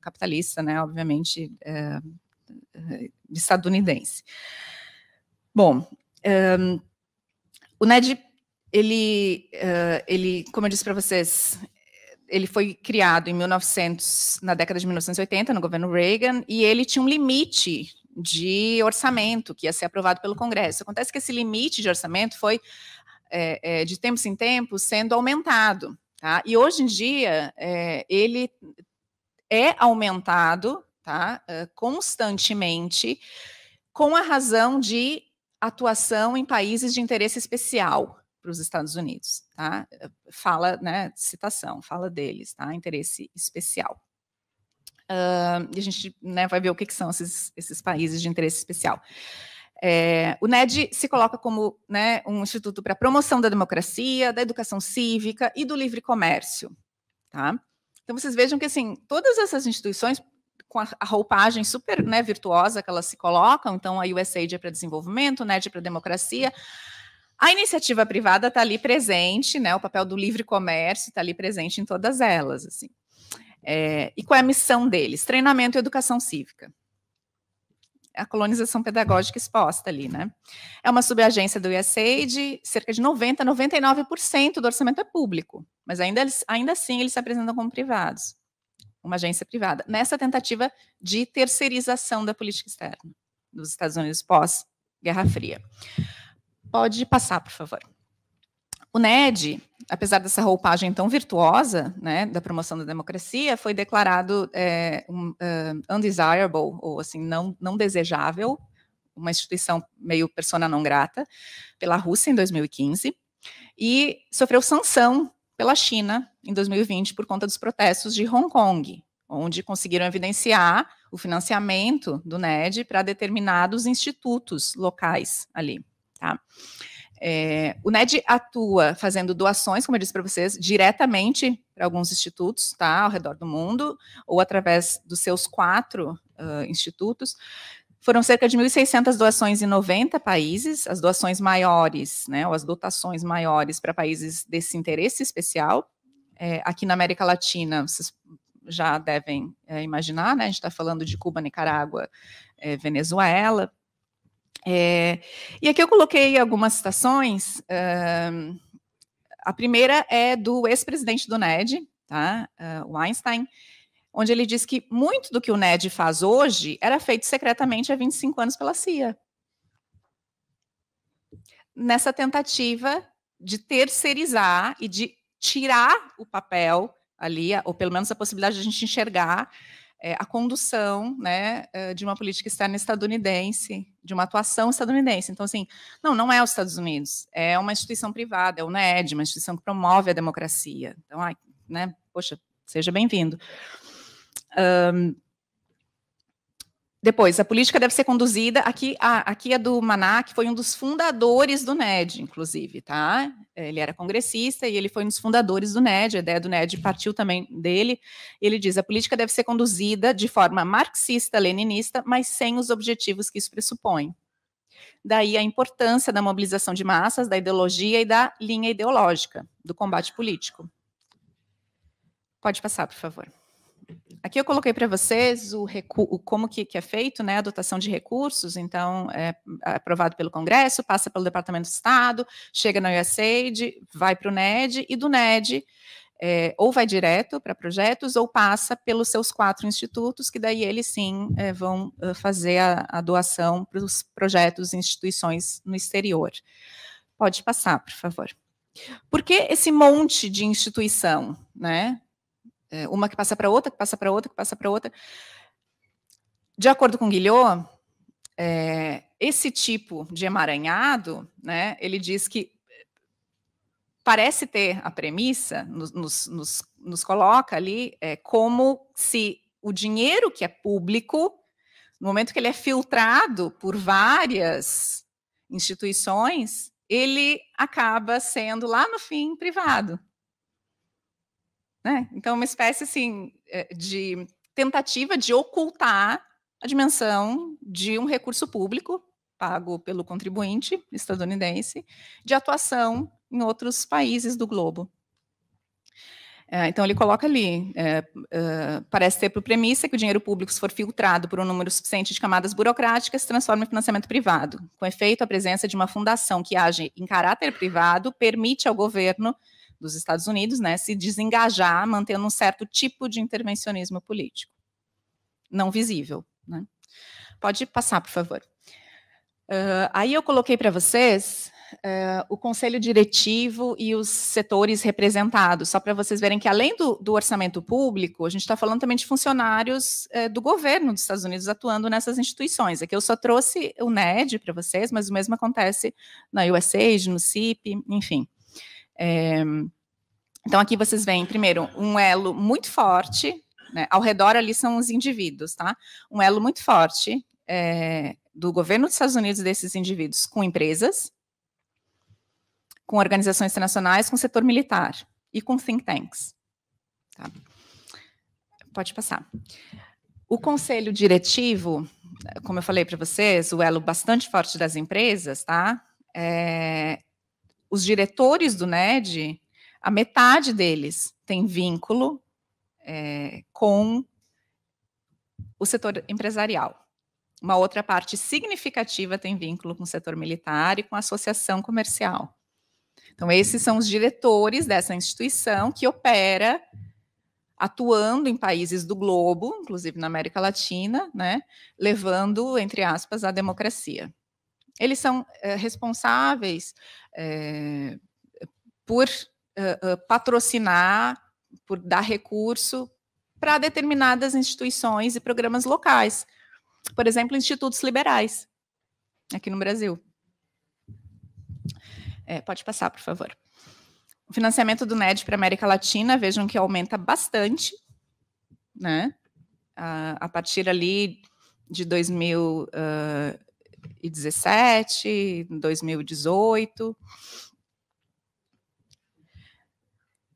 capitalista, né? Obviamente é, é estadunidense. Bom, um, o NED, ele, uh, ele, como eu disse para vocês, ele foi criado em 1900, na década de 1980, no governo Reagan, e ele tinha um limite de orçamento que ia ser aprovado pelo Congresso. Acontece que esse limite de orçamento foi, é, é, de tempos em tempos, sendo aumentado. Tá? E hoje em dia, é, ele é aumentado tá? É, constantemente com a razão de atuação em países de interesse especial para os Estados Unidos, tá? Fala, né, citação, fala deles, tá? Interesse especial. Uh, e a gente né, vai ver o que, que são esses, esses, países de interesse especial. É, o NED se coloca como né, um instituto para promoção da democracia, da educação cívica e do livre comércio. Tá? Então, vocês vejam que assim, todas essas instituições, com a, a roupagem super né, virtuosa que elas se colocam, então a USAID é para desenvolvimento, o NED é para democracia, a iniciativa privada está ali presente, né? O papel do livre comércio está ali presente em todas elas, assim. É, e qual é a missão deles? Treinamento e educação cívica. A colonização pedagógica exposta ali, né? É uma subagência do USAID, cerca de 90%, 99% do orçamento é público, mas ainda, ainda assim eles se apresentam como privados, uma agência privada, nessa tentativa de terceirização da política externa dos Estados Unidos pós-Guerra Fria. Pode passar, por favor. O NED, apesar dessa roupagem tão virtuosa né, da promoção da democracia, foi declarado é, um, uh, undesirable, ou assim, não, não desejável, uma instituição meio persona não grata, pela Rússia em 2015, e sofreu sanção pela China em 2020 por conta dos protestos de Hong Kong, onde conseguiram evidenciar o financiamento do NED para determinados institutos locais ali. Tá? É, o NED atua fazendo doações, como eu disse para vocês, diretamente para alguns institutos, tá, ao redor do mundo, ou através dos seus quatro uh, institutos. Foram cerca de 1.600 doações em 90 países, as doações maiores, né, ou as dotações maiores para países desse interesse especial. É, aqui na América Latina, vocês já devem é, imaginar, né, a gente está falando de Cuba, Nicarágua, é, Venezuela, é, e aqui eu coloquei algumas citações. Uh, a primeira é do ex-presidente do NED, tá? Uh, onde ele diz que muito do que o NED faz hoje era feito secretamente há 25 anos pela CIA. Nessa tentativa de terceirizar e de tirar o papel ali, ou pelo menos a possibilidade de a gente enxergar é, a condução né, eh, de uma política externa estadunidense, de uma atuação estadunidense. Então, assim, não, não é os Estados Unidos, é uma instituição privada, é o NED, uma instituição que promove a democracia. Então, ai, né, poxa, seja bem-vindo. Um, depois, a política deve ser conduzida. Aqui a, aqui é do Maná, que foi um dos fundadores do NED, inclusive, tá? Ele era congressista e ele foi um dos fundadores do NED. A ideia do NED partiu também dele. Ele diz: a política deve ser conduzida de forma marxista-leninista, mas sem os objetivos que isso pressupõe. Daí a importância da mobilização de massas, da ideologia e da linha ideológica, do combate político. Pode passar, por favor. Aqui eu coloquei para vocês o, o como que, que, é feito, né, a dotação de recursos. Então, é aprovado pelo Congresso, passa pelo Departamento de Estado, chega na USAID, vai para o NED e do NED é, ou vai direto para projetos ou passa pelos seus quatro institutos, que daí eles sim é, vão é, fazer a, a doação para os projetos e instituições no exterior. Pode passar, por favor. Por que esse monte de instituição, né? É, uma que passa para outra, que passa para outra, que passa para outra. De acordo com Guilhot, é, esse tipo de emaranhado, né, ele diz que é, parece ter a premissa, nos, nos, nos coloca ali é, como se o dinheiro que é público, no momento que ele é filtrado por várias instituições, ele acaba sendo lá no fim privado. Né? Então, é uma espécie assim é, de tentativa de ocultar a dimensão de um recurso público pago pelo contribuinte estadunidense de atuação em outros países do globo. É, então, ele coloca ali, é, é, parece ter por premissa que o dinheiro público, se for filtrado por um número suficiente de camadas burocráticas, se transforma em financiamento privado. Com efeito, a presença de uma fundação que age em caráter privado permite ao governo dos Estados Unidos, né, se desengajar, mantendo um certo tipo de intervencionismo político, não visível. Né? Pode passar, por favor. Uh, aí eu coloquei para vocês uh, o conselho diretivo e os setores representados, só para vocês verem que além do, do, orçamento público, a gente está falando também de funcionários uh, do governo dos Estados Unidos atuando nessas instituições. Aqui eu só trouxe o NED para vocês, mas o mesmo acontece na USAID, no CIP, enfim. É, então, aqui vocês veem, primeiro, um elo muito forte, né, ao redor ali são os indivíduos, tá? Um elo muito forte é, do governo dos Estados Unidos desses indivíduos com empresas, com organizações internacionais, com setor militar e com think tanks. Tá? Pode passar. O conselho diretivo, como eu falei para vocês, o elo bastante forte das empresas, tá? É, os diretores do NED, a metade deles tem vínculo é, com o setor empresarial. Uma outra parte significativa tem vínculo com o setor militar e com a associação comercial. Então, esses são os diretores dessa instituição que opera atuando em países do globo, inclusive na América Latina, né, levando, entre aspas, a democracia eles são é, responsáveis é, por é, patrocinar, por dar recurso para determinadas instituições e programas locais, por exemplo, institutos liberais aqui no Brasil. É, pode passar, por favor. O financiamento do NED para a América Latina, vejam que aumenta bastante, né? a, a partir ali de 2000, uh, 2017, 2018.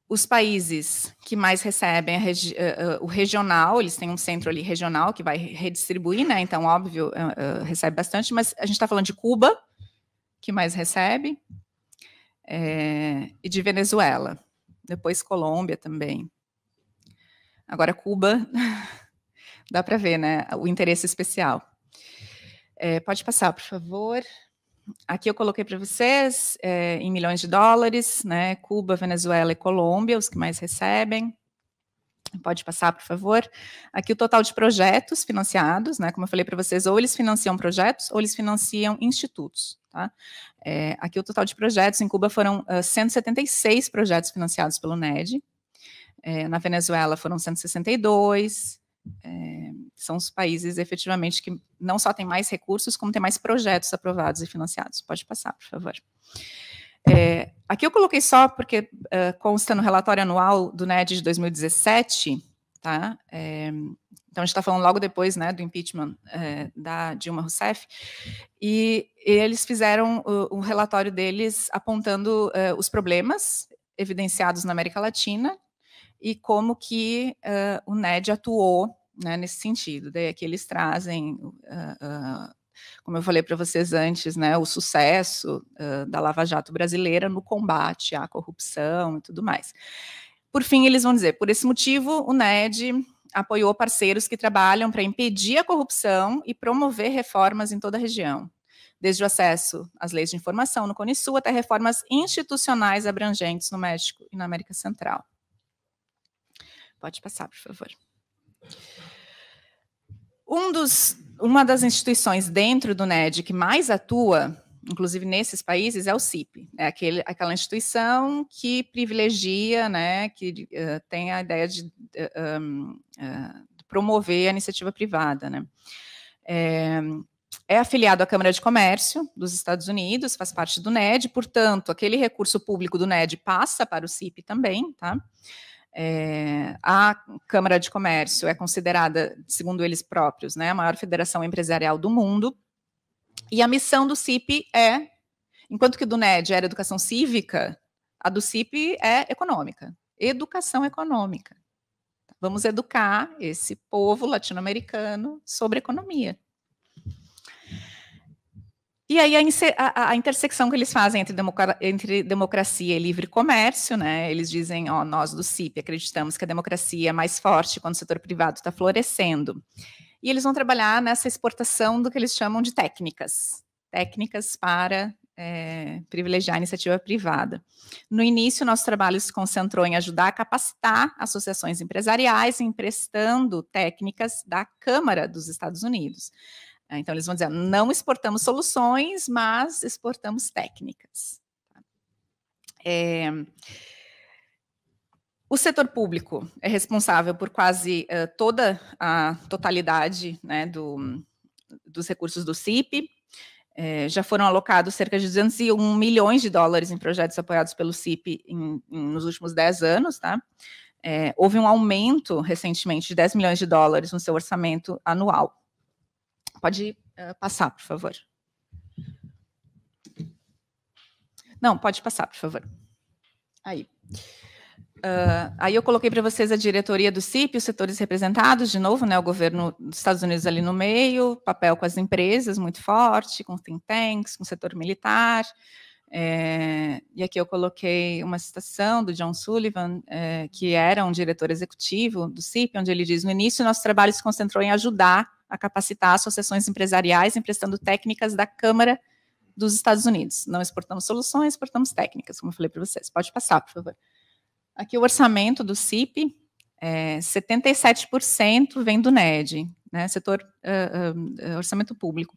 Os países que mais recebem regi uh, o regional, eles têm um centro ali regional que vai redistribuir, né? Então, óbvio, uh, recebe bastante, mas a gente está falando de Cuba, que mais recebe, é, e de Venezuela, depois Colômbia também. Agora, Cuba, dá para ver, né? O interesse especial. É, pode passar, por favor. Aqui eu coloquei para vocês é, em milhões de dólares, né? Cuba, Venezuela e Colômbia, os que mais recebem. Pode passar, por favor. Aqui o total de projetos financiados, né? Como eu falei para vocês, ou eles financiam projetos ou eles financiam institutos. Tá? É, aqui o total de projetos em Cuba foram uh, ah, 176 projetos financiados pelo NED. É, na Venezuela foram 162, é, são os países efetivamente que não só têm mais recursos, como têm mais projetos aprovados e financiados. Pode passar, por favor. É, aqui eu coloquei só porque uh, consta no relatório anual do NED de 2017, tá? É, então a gente está falando logo depois, né, do impeachment é, da Dilma Rousseff, e, eles fizeram o, o, relatório deles apontando é, os problemas evidenciados na América Latina e como que uh, o NED atuou né, nesse sentido. Daí aqui eles trazem, uh, uh, como eu falei para vocês antes, né, o sucesso da Lava Jato brasileira no combate à corrupção e tudo mais. Por fim, eles vão dizer, por esse motivo, o NED apoiou parceiros que trabalham para impedir a corrupção e promover reformas em toda a região, desde o acesso às leis de informação no Cone Sul até reformas institucionais abrangentes no México e na América Central. Pode passar, por favor. Um dos, uma das instituições dentro do NED que mais atua, inclusive nesses países, é o CIP. É né? aquele, aquela instituição que privilegia, né, que uh, tem a ideia de uh, um, uh, promover a iniciativa privada. Né? É, é afiliado à Câmara de Comércio dos Estados Unidos, faz parte do NED, portanto, aquele recurso público do NED passa para o CIP também, tá? É, a Câmara de Comércio é considerada, segundo eles próprios, né, a maior federação empresarial do mundo. E a missão do CIP é, enquanto que do NED era educação cívica, a do CIP é econômica, educação econômica. Vamos educar esse povo latino-americano sobre economia. E aí a, a, a, intersecção que eles fazem entre, democra entre, democracia e livre comércio, né? Eles dizem, ó, nós do CIP acreditamos que a democracia é mais forte quando o setor privado está florescendo. E eles vão trabalhar nessa exportação do que eles chamam de técnicas, técnicas para é, privilegiar a iniciativa privada. No início, nosso trabalho se concentrou em ajudar a capacitar associações empresariais, emprestando técnicas da Câmara dos Estados Unidos. Né? Então, eles vão dizer: não exportamos soluções, mas exportamos técnicas. É... O setor público é responsável por quase uh, toda a totalidade né, do, dos recursos do CIP. É, eh, já foram alocados cerca de 201 milhões de dólares em projetos apoiados pelo CIP em, em, nos últimos 10 anos. Tá? É, houve um aumento recentemente de 10 milhões de dólares no seu orçamento anual. Pode uh, passar, por favor. Não, pode passar, por favor. Aí. Uh, aí eu coloquei para vocês a diretoria do CIP, os setores representados, de novo, né, o governo dos Estados Unidos ali no meio, papel com as empresas muito forte, com think tanks, com o setor militar, é, e aqui eu coloquei uma citação do John Sullivan, é, que era um diretor executivo do CIP, onde ele diz: No início, nosso trabalho se concentrou em ajudar a capacitar associações empresariais emprestando técnicas da Câmara dos Estados Unidos. Não exportamos soluções, exportamos técnicas, como eu falei para vocês. Pode passar, por favor. Aqui o orçamento do CIP, é, 77% vem do NED, né, setor uh, uh, orçamento público.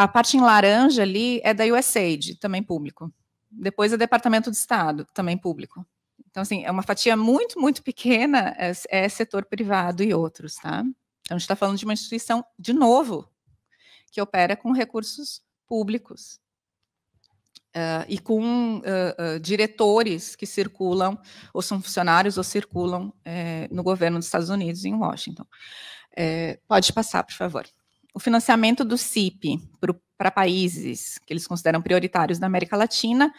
A parte em laranja ali é da USAID, também público. Depois é Departamento de Estado, também público. Então, assim, é uma fatia muito, muito pequena, é, é setor privado e outros, tá? Então, a gente está falando de uma instituição, de novo, que opera com recursos públicos. Uh, e com uh, uh, diretores que circulam, ou são funcionários, ou circulam eh, no governo dos Estados Unidos, em Washington. Eh, pode passar, por favor o financiamento do CIP para países que eles consideram prioritários da América Latina,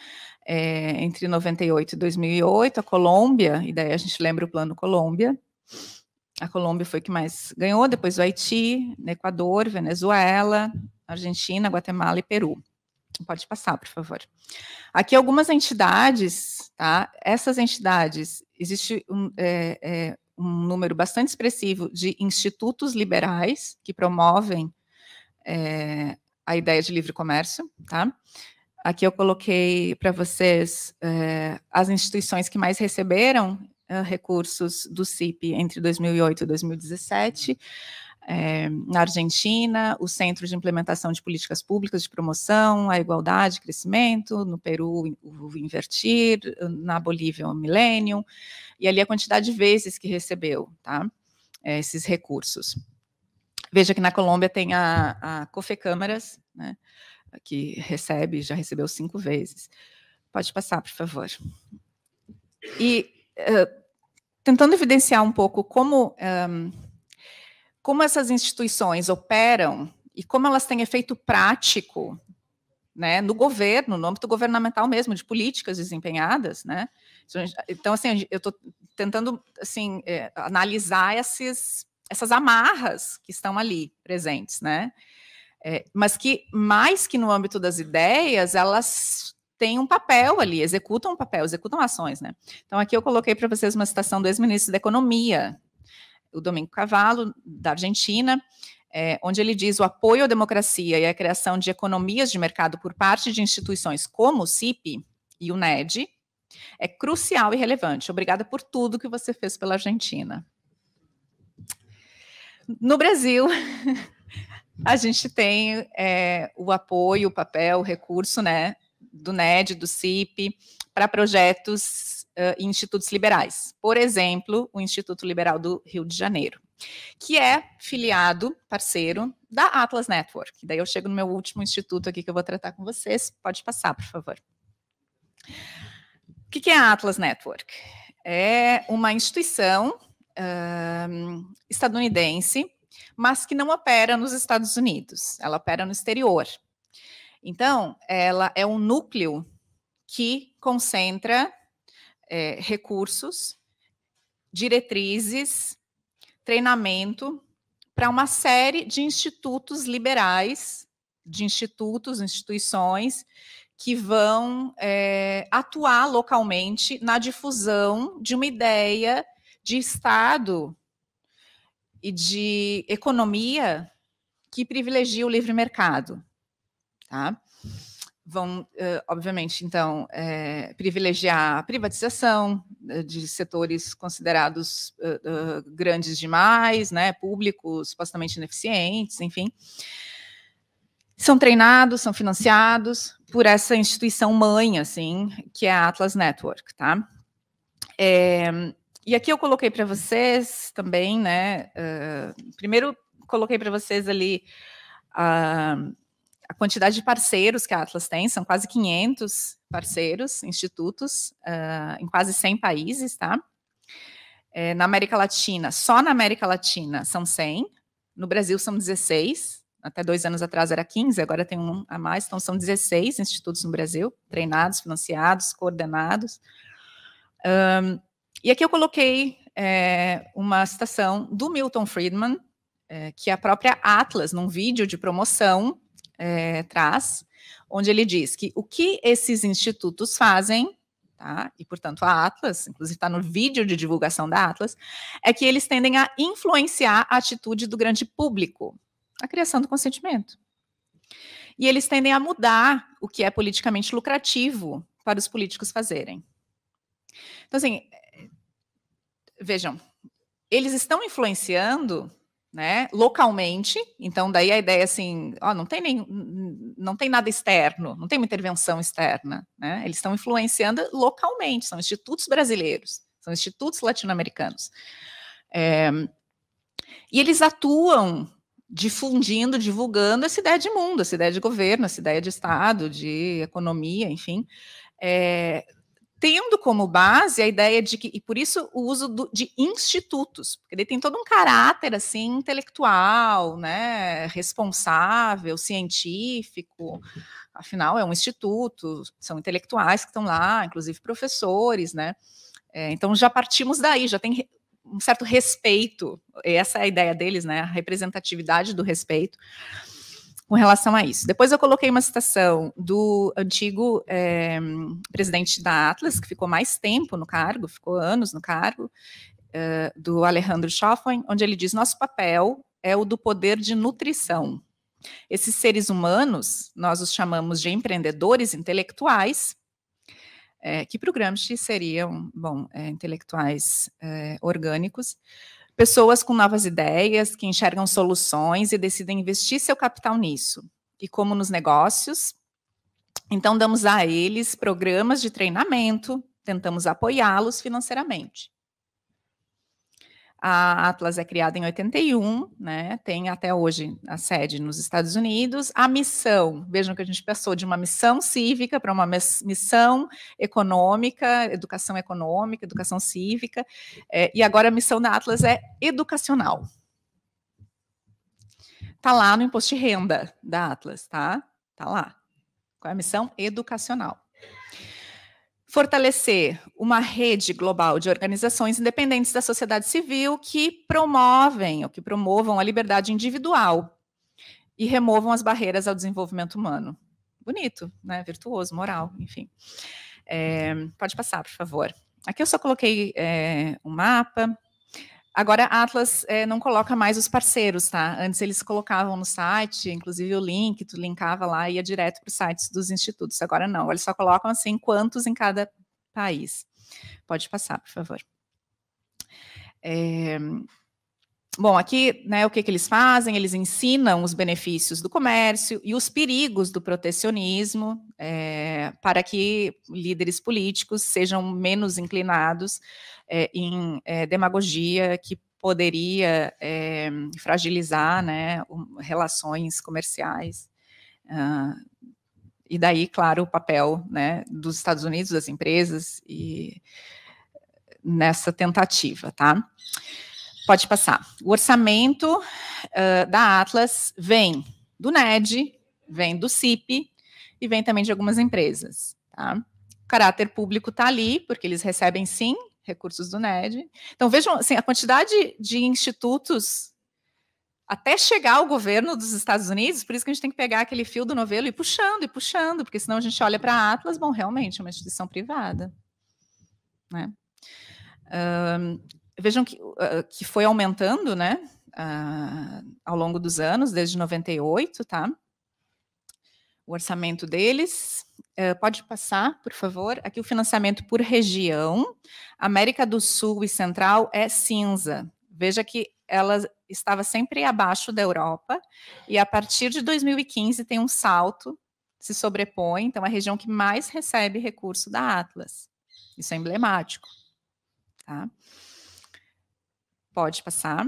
é, entre 98 e 2008, a Colômbia, e daí a gente lembra o Plano Colômbia, a Colômbia foi que mais ganhou, depois o Haiti, Equador, Venezuela, Argentina, Guatemala e Peru. Pode passar, por favor. Aqui algumas entidades, tá? Essas entidades, existe um, é, é, um número bastante expressivo de institutos liberais que promovem é, a ideia de livre comércio, tá? Aqui eu coloquei para vocês é, as instituições que mais receberam é, recursos do CIP entre 2008 e 2017 é, na Argentina, o Centro de Implementação de Políticas Públicas de Promoção à Igualdade e Crescimento, no Peru, o Invertir, na Bolívia, o Millennium, e ali a quantidade de vezes que recebeu tá, é, esses recursos. Veja que na Colômbia tem a, a Câmaras, né, que recebe, já recebeu cinco vezes. Pode passar, por favor. E uh, tentando evidenciar um pouco como um, eh, como essas instituições operam e como elas têm efeito prático né, no governo, no âmbito governamental mesmo, de políticas desempenhadas, né? Então, assim, eu estou tentando, assim, é, analisar esses, essas amarras que estão ali presentes, né? É, mas que, mais que no âmbito das ideias, elas têm um papel ali, executam um papel, executam ações, né? Então, aqui eu coloquei para vocês uma citação do ex-ministro da Economia, o Domingo Cavallo, da Argentina, é, onde ele diz o apoio à democracia e a criação de economias de mercado por parte de instituições como o CIP e o NED é crucial e relevante. Obrigada por tudo que você fez pela Argentina. No Brasil, a gente tem é, o apoio, o papel, o recurso né, do NED, do CIP, para projetos uh, em institutos liberais. Por exemplo, o Instituto Liberal do Rio de Janeiro, que é filiado, parceiro, da Atlas Network. Daí eu chego no meu último instituto aqui que eu vou tratar com vocês. Pode passar, por favor. O que é a Atlas Network? É uma instituição uh, estadunidense, mas que não opera nos Estados Unidos, ela opera no exterior. Então, ela é um núcleo que concentra é, recursos, diretrizes, treinamento para uma série de institutos liberais, de institutos, instituições que vão é, atuar localmente na difusão de uma ideia de Estado e de economia que privilegia o livre mercado tá? Vão, eh, obviamente, então, é, privilegiar a privatização eh, de setores considerados uh, uh, grandes demais, né, públicos supostamente ineficientes, enfim. São treinados, são financiados por essa instituição mãe, assim, que é a Atlas Network, tá? É, e aqui eu coloquei para vocês também, né? Uh, primeiro coloquei para vocês ali uh, a quantidade de parceiros que a Atlas tem, são quase 500 parceiros, institutos, uh, em quase 100 países, tá? É, na América Latina, só na América Latina são 100, no Brasil são 16, até dois anos atrás era 15, agora tem um a mais, então são 16 institutos no Brasil, treinados, financiados, coordenados. Um, e aqui eu coloquei é, uma citação do Milton Friedman, é, que a própria Atlas, num vídeo de promoção é, traz, onde ele diz que o que esses institutos fazem, tá? e portanto a Atlas, inclusive está no vídeo de divulgação da Atlas, é que eles tendem a influenciar a atitude do grande público, a criação do consentimento. E eles tendem a mudar o que é politicamente lucrativo para os políticos fazerem. Então, assim, eh, vejam, eles estão influenciando né, localmente. Então, daí a ideia é assim, ó, não tem nem, não tem nada externo, não tem uma intervenção externa, né? Eles estão influenciando localmente, são institutos brasileiros, são institutos latino-americanos. É, e eles atuam difundindo, divulgando essa ideia de mundo, essa ideia de governo, essa ideia de Estado, de economia, enfim, é, tendo como base a ideia de que, e por isso o uso do, de institutos, porque ele tem todo um caráter assim intelectual, né, responsável, científico, afinal é um instituto, são intelectuais que estão lá, inclusive professores, né, é, então já partimos daí, já tem um certo respeito, essa é a ideia deles, né, a representatividade do respeito, com relação a isso. Depois eu coloquei uma citação do antigo é, presidente da Atlas, que ficou mais tempo no cargo, ficou anos no cargo, é, do Alejandro Schoffen, onde ele diz: nosso papel é o do poder de nutrição. Esses seres humanos, nós os chamamos de empreendedores intelectuais, é, que para o Gramsci seriam, bom, é, intelectuais é, orgânicos, Pessoas com novas ideias, que enxergam soluções e decidem investir seu capital nisso. E como nos negócios, então damos a eles programas de treinamento, tentamos apoiá-los financeiramente. A Atlas é criada em 81, né? Tem até hoje a sede nos Estados Unidos. A missão, vejam que a gente passou de uma missão cívica para uma missão econômica, educação econômica, educação cívica, é, e agora a missão da Atlas é educacional. Tá lá no imposto de renda da Atlas, tá? Tá lá. Qual é a missão educacional? fortalecer uma rede global de organizações independentes da sociedade civil que promovem ou que promovam a liberdade individual e removam as barreiras ao desenvolvimento humano. Bonito, né? Virtuoso, moral, enfim. É, pode passar, por favor. Aqui eu só coloquei é, um mapa Agora a Atlas é, não coloca mais os parceiros, tá? Antes eles colocavam no site, inclusive o link, tu linkava lá e ia direto para os sites dos institutos. Agora não, eles só colocam assim quantos em cada país. Pode passar, por favor. É, Bom, aqui, né, o que, que eles fazem? Eles ensinam os benefícios do comércio e os perigos do protecionismo é, para que líderes políticos sejam menos inclinados é, em é, demagogia que poderia fragilizar né, relações comerciais. Uh, e daí, claro, o papel né, dos Estados Unidos, das empresas, e nessa tentativa, tá? Pode passar. O orçamento uh, da Atlas vem do NED, vem do CIP e vem também de algumas empresas. Tá? O caráter público está ali, porque eles recebem sim recursos do NED. Então vejam assim, a quantidade de institutos até chegar ao governo dos Estados Unidos, por isso que a gente tem que pegar aquele fio do novelo e puxando, e puxando, porque senão a gente olha para a Atlas, bom, realmente é uma instituição privada. Né? Um, Vejam que, uh, que foi aumentando, né? Uh, ao longo dos anos, desde 98, tá? O orçamento deles. Uh, pode passar, por favor. Aqui o financiamento por região. América do Sul e Central é cinza. Veja que ela estava sempre abaixo da Europa, e a partir de 2015 tem um salto, se sobrepõe, então é a região que mais recebe recurso da Atlas. Isso é emblemático. Tá? Pode passar.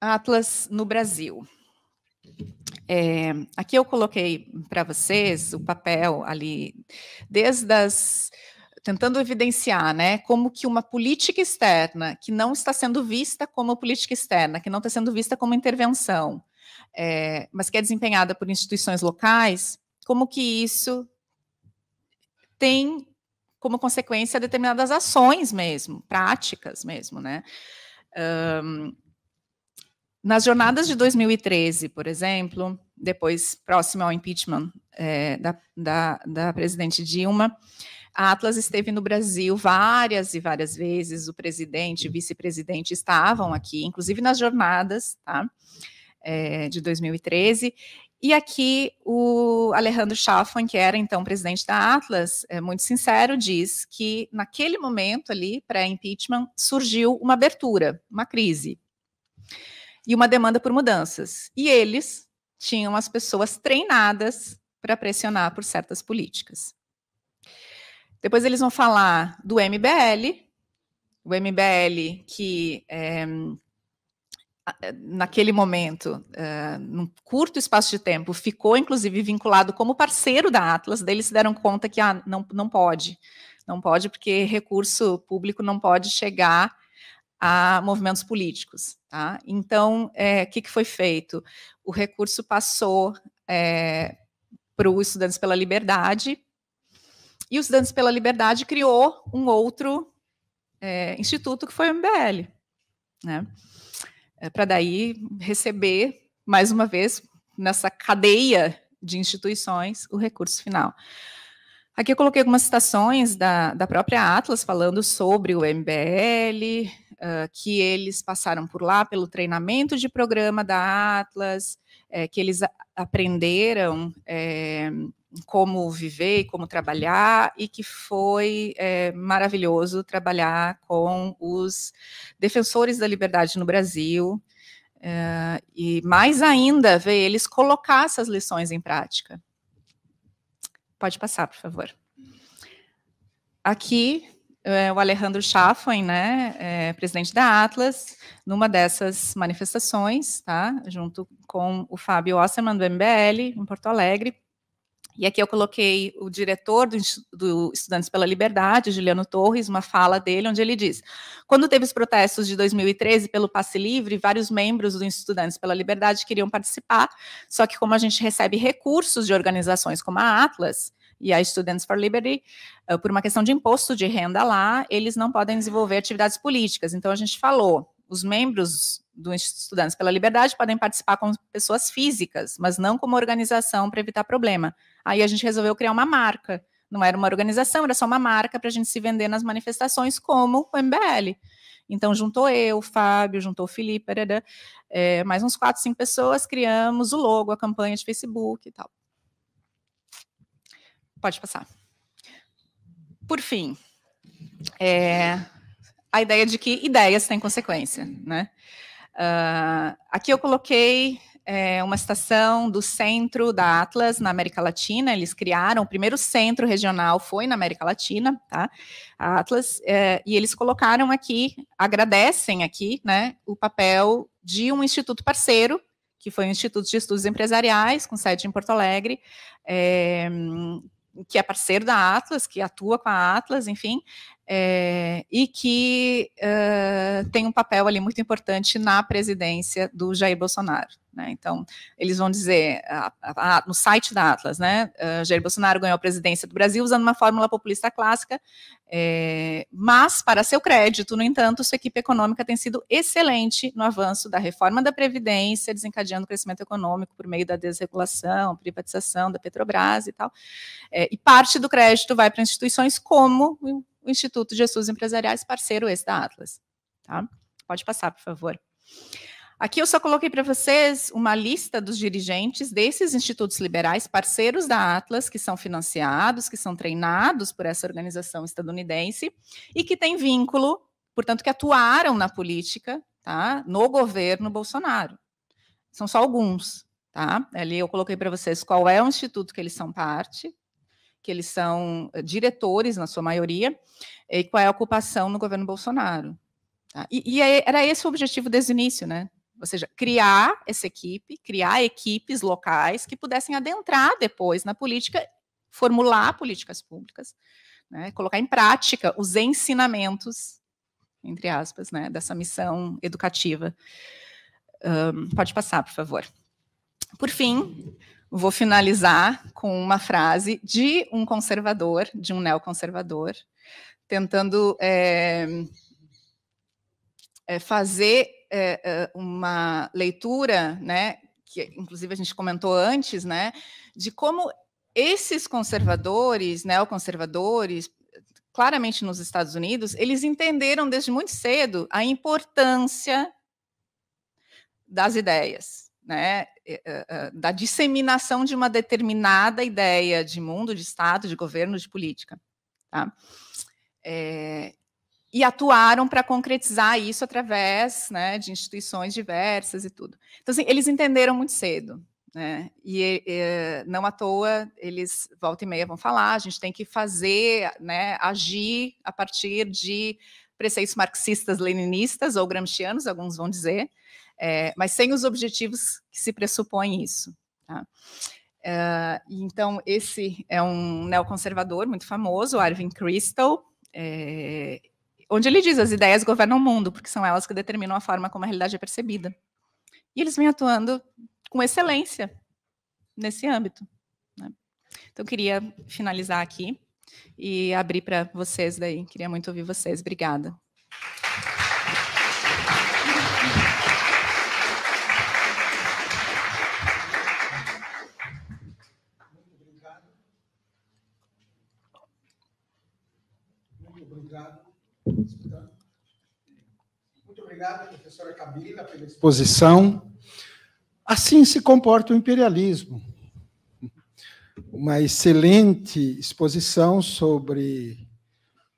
Atlas no Brasil. É, aqui eu coloquei para vocês o papel ali, desde as tentando evidenciar, né, como que uma política externa que não está sendo vista como política externa, que não está sendo vista como intervenção, é, mas que é desempenhada por instituições locais, como que isso tem como consequência determinadas ações mesmo, práticas mesmo, né? Um, nas jornadas de 2013, por exemplo, depois próxima ao impeachment é, da, da, da presidente Dilma, a Atlas esteve no Brasil várias e várias vezes, o presidente e vice-presidente estavam aqui, inclusive nas jornadas tá? É, de 2013, e aqui o Alejandro Schaffan, que era então presidente da Atlas, é muito sincero, diz que naquele momento ali, pré-impeachment, surgiu uma abertura, uma crise e uma demanda por mudanças. E eles tinham as pessoas treinadas para pressionar por certas políticas. Depois eles vão falar do MBL, o MBL que é, eh, naquele momento, uh, num curto espaço de tempo, ficou inclusive vinculado como parceiro da Atlas, daí eles se deram conta que ah, não, não pode, não pode, porque recurso público não pode chegar a movimentos políticos. Tá? Então, o eh, é, que, que foi feito? O recurso passou é, para o Estudantes pela Liberdade, e o Estudantes pela Liberdade criou um outro é, instituto que foi o MBL. Né? É, para daí receber, mais uma vez, nessa cadeia de instituições, o recurso final. Aqui eu coloquei algumas citações da, da própria Atlas falando sobre o MBL, uh, ah, que eles passaram por lá pelo treinamento de programa da Atlas, é, que eles aprenderam. É, como viver e como trabalhar, e que foi é, maravilhoso trabalhar com os defensores da liberdade no Brasil, é, e mais ainda, ver eles colocar essas lições em prática. Pode passar, por favor. Aqui, é, o Alejandro Schaffen, né, presidente da Atlas, numa dessas manifestações, tá, junto com o Fábio Osterman, do MBL, em Porto Alegre, e aqui eu coloquei o diretor do, do, Estudantes pela Liberdade, Juliano Torres, uma fala dele, onde ele diz: quando teve os protestos de 2013 pelo passe livre, vários membros do Estudantes pela Liberdade queriam participar, só que como a gente recebe recursos de organizações como a Atlas e a Students for Liberty, eh, por uma questão de imposto de renda lá, eles não podem desenvolver atividades políticas. Então a gente falou, os membros do Estudantes pela Liberdade podem participar como pessoas físicas, mas não como organização para evitar problema. Aí a gente resolveu criar uma marca. Não era uma organização, era só uma marca para a gente se vender nas manifestações como o MBL. Então juntou eu, o Fábio, juntou o Felipe, é, mais uns quatro, cinco pessoas, criamos o logo, a campanha de Facebook e tal. Pode passar. Por fim, é, a ideia de que ideias têm consequência, né? Uh, aqui eu coloquei é, uma estação do centro da Atlas na América Latina. Eles criaram o primeiro centro regional foi na América Latina, tá? A Atlas é, e eles colocaram aqui, agradecem aqui, né, o papel de um instituto parceiro que foi o Instituto de Estudos Empresariais, com sede em Porto Alegre, é, que é parceiro da Atlas, que atua com a Atlas, enfim, é, e que uh, tem um papel ali muito importante na presidência do Jair Bolsonaro. Né? Então, eles vão dizer a, a, a, no site da Atlas, né? Uh, Jair Bolsonaro ganhou a presidência do Brasil usando uma fórmula populista clássica, é, mas, para seu crédito, no entanto, sua equipe econômica tem sido excelente no avanço da reforma da Previdência, desencadeando o crescimento econômico por meio da desregulação, privatização da Petrobras e tal. É, e parte do crédito vai para instituições como o Instituto de Estudos Empresariais, parceiro esse da Atlas. Tá? Pode passar, por favor. Aqui eu só coloquei para vocês uma lista dos dirigentes desses institutos liberais, parceiros da Atlas, que são financiados, que são treinados por essa organização estadunidense e que têm vínculo, portanto, que atuaram na política, tá? No governo Bolsonaro. São só alguns, tá? Ali eu coloquei para vocês qual é o instituto que eles são parte, que eles são eh, diretores, na sua maioria, eh, e qual é a ocupação no governo Bolsonaro. Tá? E, e, era esse o objetivo desde o início, né? Ou seja, criar essa equipe, criar equipes locais que pudessem adentrar depois na política, formular políticas públicas, né? colocar em prática os ensinamentos, entre aspas, né? dessa missão educativa. Um, pode passar, por favor. Por fim, Vou finalizar com uma frase de um conservador, de um neoconservador, tentando é, é, fazer é, é, uma leitura, né, que inclusive a gente comentou antes, né, de como esses conservadores, neoconservadores, claramente nos Estados Unidos, eles entenderam desde muito cedo a importância das ideias né, eh, eh, eh, da disseminação de uma determinada ideia de mundo, de Estado, de governo, de política. Tá? É, e atuaram para concretizar isso através né, de instituições diversas e tudo. Então, assim, eles entenderam muito cedo. Né? E, e, não à toa, eles volta e meia vão falar, a gente tem que fazer, né, agir a partir de preceitos marxistas, leninistas ou gramscianos, alguns vão dizer, é, mas sem os objetivos que se pressupõe isso. Tá? É, então, esse é um neoconservador muito famoso, Arvin Kristol, é, onde ele diz as ideias governam o mundo, porque são elas que determinam a forma como a realidade é percebida. E eles vêm atuando com excelência nesse âmbito. Né? Então, queria finalizar aqui e abrir para vocês daí. Queria muito ouvir vocês. Obrigada. obrigado, professora Camila, pela exposição. Assim se comporta o imperialismo. Uma excelente exposição sobre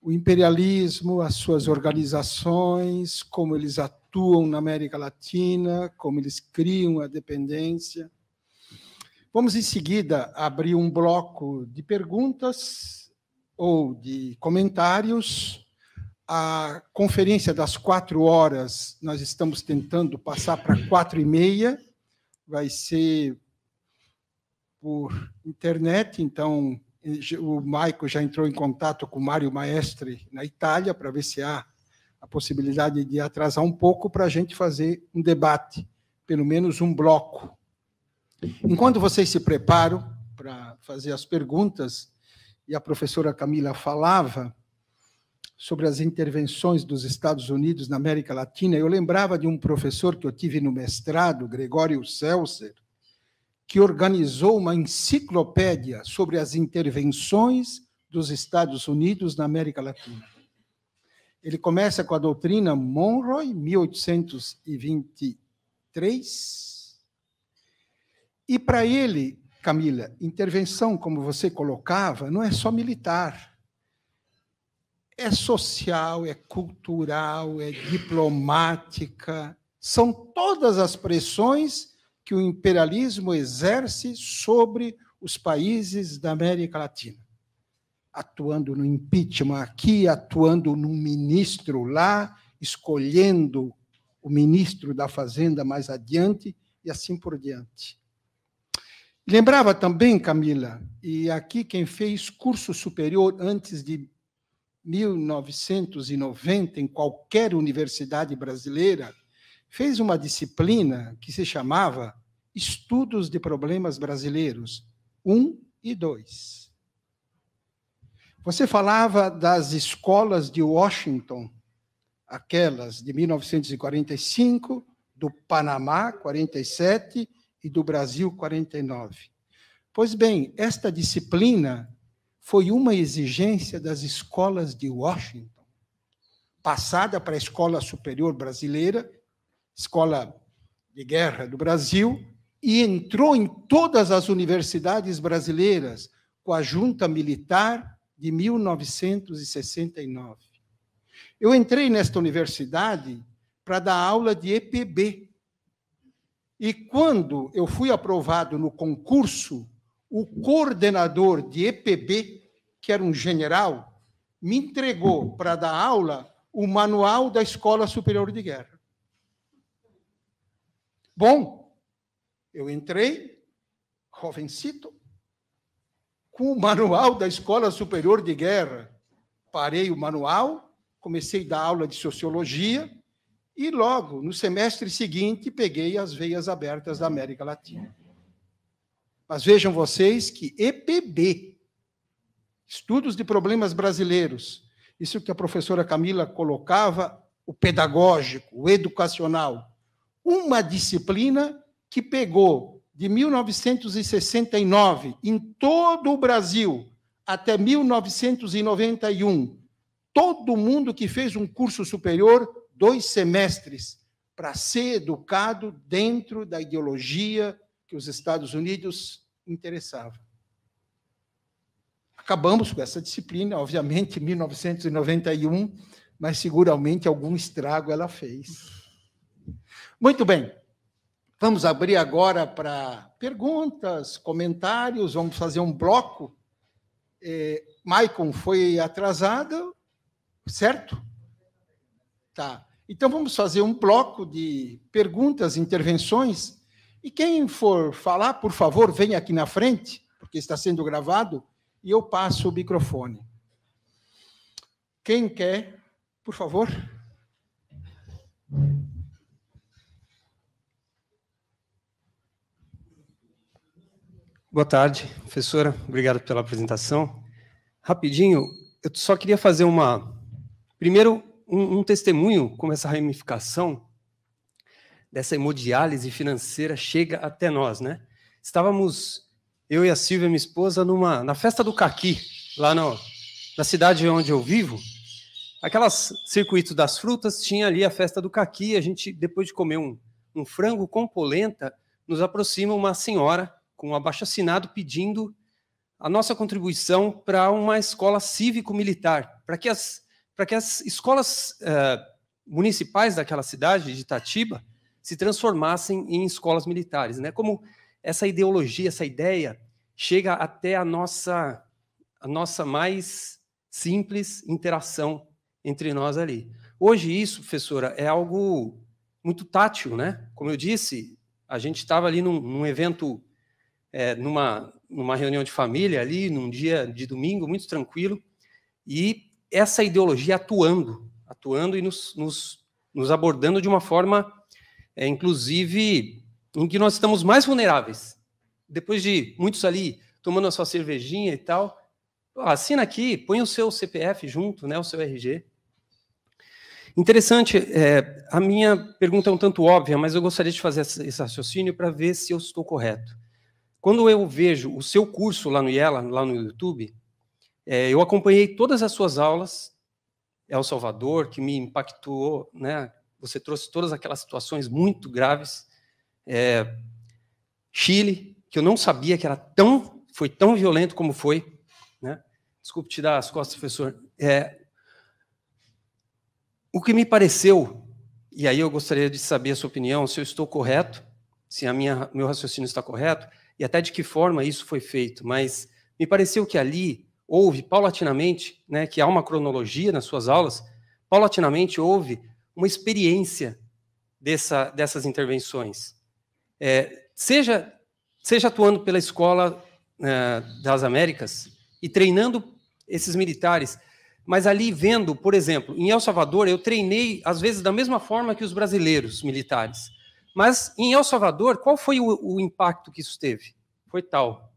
o imperialismo, as suas organizações, como eles atuam na América Latina, como eles criam a dependência. Vamos em seguida abrir um bloco de perguntas ou de comentários a conferência das quatro horas, nós estamos tentando passar para quatro e meia, vai ser por internet, então o Maico já entrou em contato com o Mário Maestre na Itália para ver se há a possibilidade de atrasar um pouco para a gente fazer um debate, pelo menos um bloco. Enquanto vocês se preparam para fazer as perguntas, e a professora Camila falava, sobre as intervenções dos Estados Unidos na América Latina, eu lembrava de um professor que eu tive no mestrado, Gregório Celser que organizou uma enciclopédia sobre as intervenções dos Estados Unidos na América Latina. Ele começa com a doutrina Monroe, 1823. E para ele, Camila, intervenção, como você colocava, não é só militar é social, é cultural, é diplomática. São todas as pressões que o imperialismo exerce sobre os países da América Latina. Atuando no impeachment aqui, atuando no ministro lá, escolhendo o ministro da Fazenda mais adiante e assim por diante. Lembrava também, Camila, e aqui quem fez curso superior antes de 1990, em qualquer universidade brasileira, fez uma disciplina que se chamava Estudos de Problemas Brasileiros 1 e 2. Você falava das escolas de Washington, aquelas de 1945, do Panamá, 47, e do Brasil, 49. Pois bem, esta disciplina foi uma exigência das escolas de Washington, passada para a Escola Superior Brasileira, Escola de Guerra do Brasil, e entrou em todas as universidades brasileiras com a junta militar de 1969. Eu entrei nesta universidade para dar aula de EPB. E quando eu fui aprovado no concurso o coordenador de EPB, que era um general, me entregou para dar aula o manual da Escola Superior de Guerra. Bom, eu entrei, jovencito, com o manual da Escola Superior de Guerra. Parei o manual, comecei a dar aula de sociologia e logo, no semestre seguinte, peguei as veias abertas da América Latina. Mas vejam vocês que EPB, Estudos de Problemas Brasileiros, isso que a professora Camila colocava, o pedagógico, o educacional, uma disciplina que pegou de 1969 em todo o Brasil até 1991, todo mundo que fez um curso superior, dois semestres, para ser educado dentro da ideologia que os Estados Unidos interessavam. Acabamos com essa disciplina, obviamente, em 1991, mas seguramente algum estrago ela fez. Muito bem. Vamos abrir agora para perguntas, comentários, vamos fazer um bloco. É, Maicon foi atrasada, certo? Tá. Então vamos fazer um bloco de perguntas, intervenções e quem for falar, por favor, venha aqui na frente, porque está sendo gravado, e eu passo o microfone. Quem quer, por favor? Boa tarde, professora. Obrigado pela apresentação. Rapidinho, eu só queria fazer uma. Primeiro, um, um testemunho como essa ramificação dessa hemodiálise financeira chega até nós, né? Estávamos, eu e a Silvia, minha esposa, numa, na festa do caqui, lá no, na cidade onde eu vivo. Aquelas circuito das frutas tinha ali a festa do caqui. A gente, depois de comer um, um frango com polenta, nos aproxima uma senhora com um abaixo assinado pedindo a nossa contribuição para uma escola cívico-militar, para que as para que as escolas uh, municipais daquela cidade de Itatiba se transformassem em escolas militares, né? Como essa ideologia, essa ideia chega até a nossa a nossa mais simples interação entre nós ali. Hoje isso, professora, é algo muito tátil, né? Como eu disse, a gente estava ali num, num evento, é, numa numa reunião de família ali, num dia de domingo muito tranquilo, e essa ideologia atuando, atuando e nos, nos, nos abordando de uma forma é, inclusive em que nós estamos mais vulneráveis. Depois de muitos ali tomando a sua cervejinha e tal, assina aqui, põe o seu CPF junto, né, o seu RG. Interessante, é, a minha pergunta é um tanto óbvia, mas eu gostaria de fazer esse raciocínio para ver se eu estou correto. Quando eu vejo o seu curso lá no IELA, lá no YouTube, é, eu acompanhei todas as suas aulas, El Salvador, que me impactou, né, você trouxe todas aquelas situações muito graves. É, Chile, que eu não sabia que era tão, foi tão violento como foi. Né? Desculpe te dar as costas, professor. É, o que me pareceu, e aí eu gostaria de saber a sua opinião, se eu estou correto, se a minha, meu raciocínio está correto, e até de que forma isso foi feito, mas me pareceu que ali houve paulatinamente, né, que há uma cronologia nas suas aulas, paulatinamente houve uma experiência dessa, dessas intervenções. É, seja, seja atuando pela Escola é, das Américas e treinando esses militares, mas ali vendo, por exemplo, em El Salvador, eu treinei, às vezes, da mesma forma que os brasileiros militares. Mas em El Salvador, qual foi o, o impacto que isso teve? Foi tal.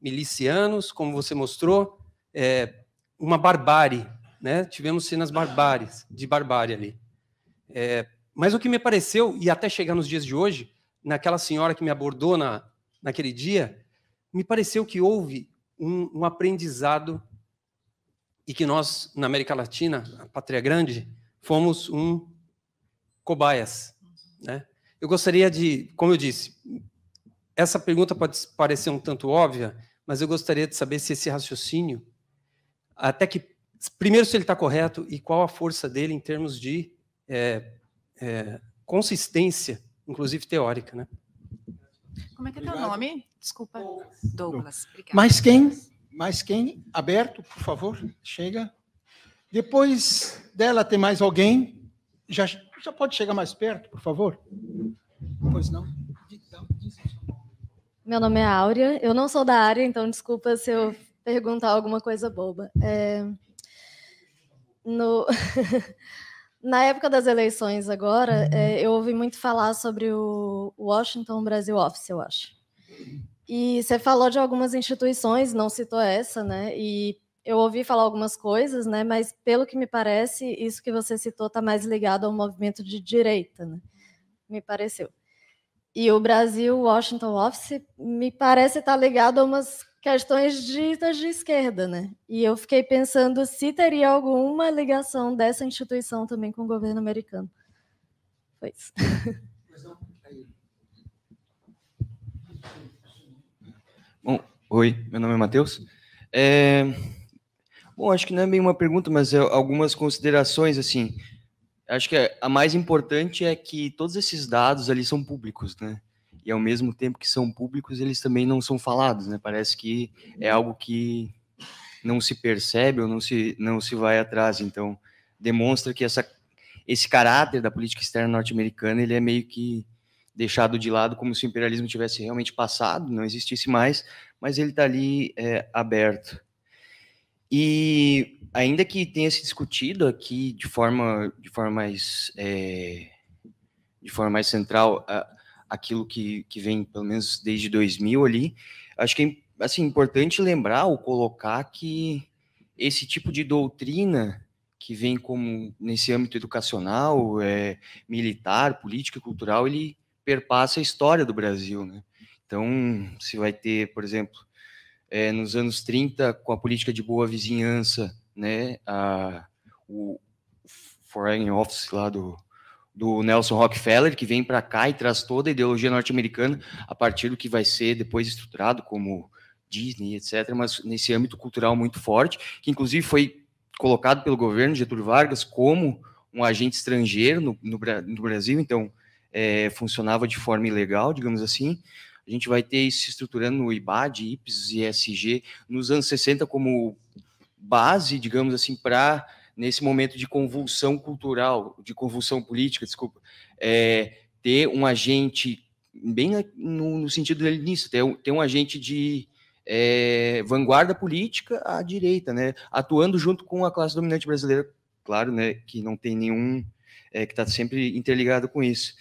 Milicianos, como você mostrou, é, uma barbárie. Né? Tivemos cenas barbáries, de barbárie ali. É, mas o que me pareceu, e até chegar nos dias de hoje, naquela senhora que me abordou na, naquele dia, me pareceu que houve um, um aprendizado e que nós, na América Latina, a pátria grande, fomos um cobaias. Né? Eu gostaria de, como eu disse, essa pergunta pode parecer um tanto óbvia, mas eu gostaria de saber se esse raciocínio, até que, primeiro, se ele está correto e qual a força dele em termos de é, é, consistência, inclusive teórica. Né? Como é que é o teu nome? Desculpa. Douglas. Douglas. Obrigado. Mais quem? Mais quem? Aberto, por favor. Chega. Depois dela tem mais alguém? Já, já pode chegar mais perto, por favor? Pois não. Meu nome é Áurea. Eu não sou da área, então desculpa se eu perguntar alguma coisa boba. É... No... Na época das eleições agora, é, eu ouvi muito falar sobre o Washington Brasil Office, eu acho. E você falou de algumas instituições, não citou essa, né? E eu ouvi falar algumas coisas, né? Mas pelo que me parece, isso que você citou está mais ligado ao movimento de direita, né? Me pareceu. E o Brasil Washington Office me parece estar tá ligado a umas questões ditas de esquerda, né? E eu fiquei pensando se teria alguma ligação dessa instituição também com o governo americano. Foi isso. Bom, oi, meu nome é Matheus. É... Bom, acho que não é bem uma pergunta, mas é algumas considerações, assim. Acho que é, a mais importante é que todos esses dados ali são públicos, né? e ao mesmo tempo que são públicos, eles também não são falados, né? Parece que é uhum. algo que não se percebe ou não se, não se vai atrás. Então, demonstra que essa, esse caráter da política externa norte-americana ele é meio que deixado de lado, como se o imperialismo tivesse realmente passado, não existisse mais, mas ele está ali é, aberto. E ainda que tenha se discutido aqui de forma, de forma mais é, de forma mais central aquilo que, que vem, pelo menos desde 2000 ali, acho que é assim, importante lembrar ou colocar que esse tipo de doutrina que vem como nesse âmbito educacional, é, militar, político e cultural, ele perpassa a história do Brasil. Né? Então, se vai ter, por exemplo, é, nos anos 30, com a política de boa vizinhança, né, a, o Foreign Office lá do, do Nelson Rockefeller, que vem para cá e traz toda a ideologia norte-americana a partir do que vai ser depois estruturado como Disney, etc., mas nesse âmbito cultural muito forte, que inclusive foi colocado pelo governo Getúlio Vargas como um agente estrangeiro no, no, no Brasil, então é, funcionava de forma ilegal, digamos assim. A gente vai ter se estruturando no IBAD, IPS e SG nos anos 60 como base, digamos assim, para nesse momento de convulsão cultural, de convulsão política, desculpa, é, ter um agente, bem no, no sentido dele nisso, ter um, ter um agente de é, vanguarda política à direita, né, atuando junto com a classe dominante brasileira, claro, né, que não tem nenhum, é, que está sempre interligado com isso.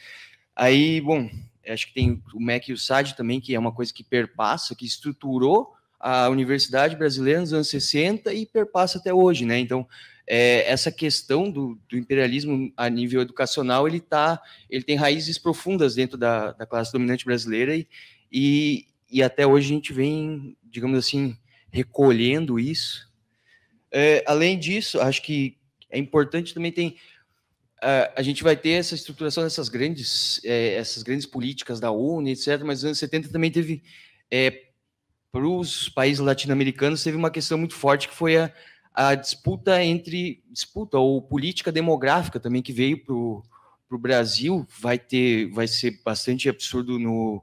Aí, bom, acho que tem o MEC e o SAD também, que é uma coisa que perpassa, que estruturou a universidade brasileira nos anos 60 e perpassa até hoje, né, então é, essa questão do, do, imperialismo a nível educacional ele tá, ele tem raízes profundas dentro da, da classe dominante brasileira e, e, e, até hoje a gente vem, digamos assim, recolhendo isso. É, além disso, acho que é importante também tem a, gente vai ter essa estruturação dessas grandes, é, essas grandes políticas da ONU, etc. Mas nos anos 70 também teve é, para os países latino-americanos teve uma questão muito forte que foi a, a disputa entre disputa ou política demográfica também que veio para o Brasil vai ter vai ser bastante absurdo no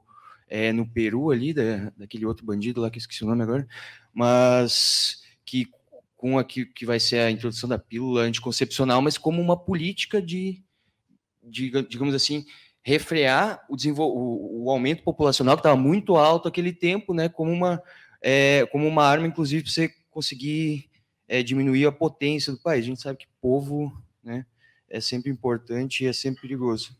é, no Peru ali da, daquele outro bandido lá que esqueci o nome agora mas que com aqui que vai ser a introdução da pílula anticoncepcional mas como uma política de, de digamos assim refrear o, o, o aumento populacional que estava muito alto aquele tempo né como uma é, como uma arma inclusive para você conseguir é, diminuir a potência do país. A gente sabe que povo né, é sempre importante e é sempre perigoso.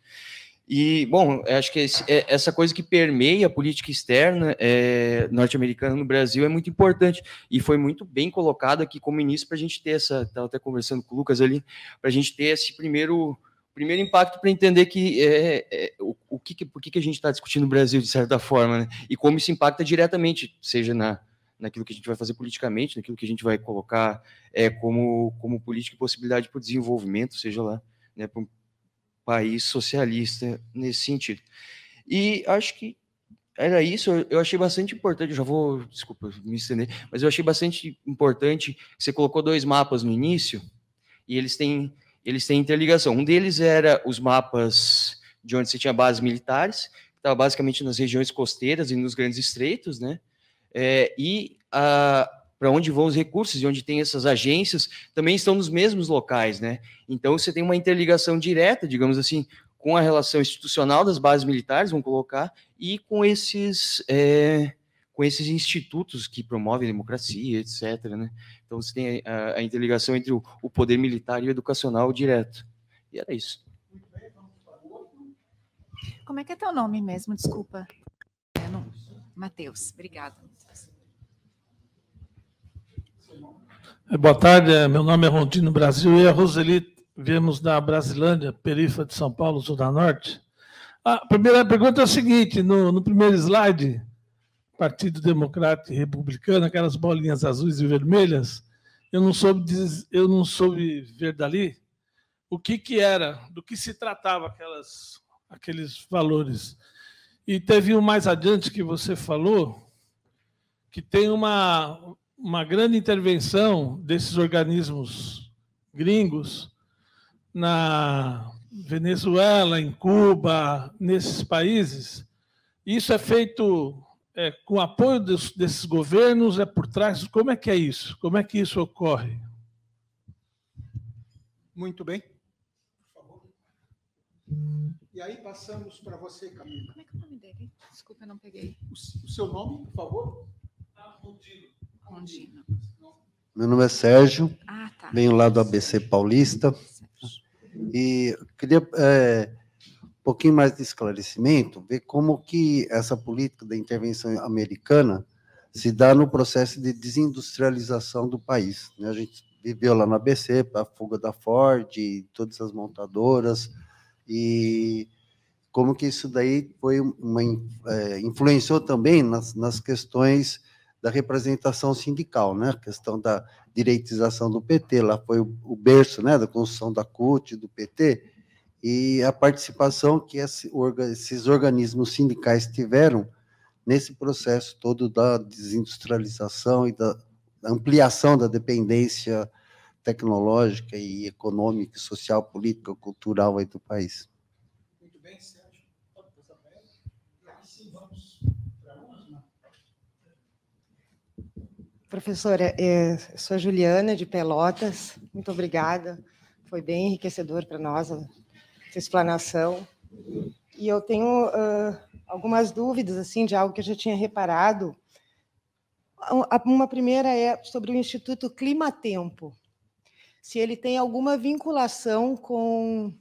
E, bom, acho que esse, é, essa coisa que permeia a política externa é, norte-americana no Brasil é muito importante e foi muito bem colocado aqui como início para a gente ter essa. Estava até conversando com o Lucas ali, para a gente ter esse primeiro primeiro impacto para entender que é, é, o, o que, que, por que, que a gente está discutindo o Brasil de certa forma né? e como isso impacta diretamente, seja na, naquilo que a gente vai fazer politicamente, naquilo que a gente vai colocar é, como, como política e possibilidade para o desenvolvimento, seja lá, né, para um país socialista nesse sentido. E acho que era isso, eu achei bastante importante, já vou, desculpa me estender, mas eu achei bastante importante, você colocou dois mapas no início, e eles têm, eles têm interligação. Um deles era os mapas de onde você tinha bases militares, que estava basicamente nas regiões costeiras e nos grandes estreitos, né, é, e ah, para onde vão os recursos e onde tem essas agências também estão nos mesmos locais, né? Então você tem uma interligação direta, digamos assim, com a relação institucional das bases militares, vamos colocar, e com esses é, com esses institutos que promovem democracia, etc. Né? Então você tem a, a interligação entre o, o, poder militar e o educacional direto. E era isso. Como é que é teu nome mesmo? Desculpa. É, Matheus, Obrigado. Boa tarde, é, meu nome é Rondino Brasil e a é Roseli viemos da Brasilândia, perifa de São Paulo, Zona Norte. A primeira pergunta é a seguinte: no, no primeiro slide, Partido Democrata e Republicano, aquelas bolinhas azuis e vermelhas, eu não soube, eu não soube ver dali o que, que era, do que se tratava aquelas, aqueles valores. E teve um mais adiante que você falou, que tem uma, uma grande intervenção desses organismos gringos na Venezuela, em Cuba, nesses países. Isso é feito é, com apoio dos, desses governos, é por trás. Como é que é isso? Como é que isso ocorre? Muito bem. Por favor. E aí passamos para você, Camila. Como é que é o nome dele? Desculpa, eu não peguei. O, o seu nome, por favor? Armudino. Tá meu nome é Sérgio, ah, tá. venho lá do ABC Paulista e queria é, um pouquinho mais de esclarecimento, ver como que essa política da intervenção americana se dá no processo de desindustrialização do país. Né? A gente viveu lá na ABC, a fuga da Ford, todas as montadoras, e como que isso daí foi uma, é, influenciou também nas, nas questões da representação sindical, né? A questão da direitização do PT, lá foi o, berço, né, da construção da CUT do PT e a participação que esses organismos sindicais tiveram nesse processo todo da desindustrialização e da ampliação da dependência tecnológica e econômica, social, política, cultural aí do país. Professora, é, eu sou a Juliana de Pelotas. Muito obrigada. Foi bem enriquecedor para nós a explanação. E eu tenho uh, algumas dúvidas assim de algo que eu já tinha reparado. Uma primeira é sobre o Instituto Climatempo. Se ele tem alguma vinculação com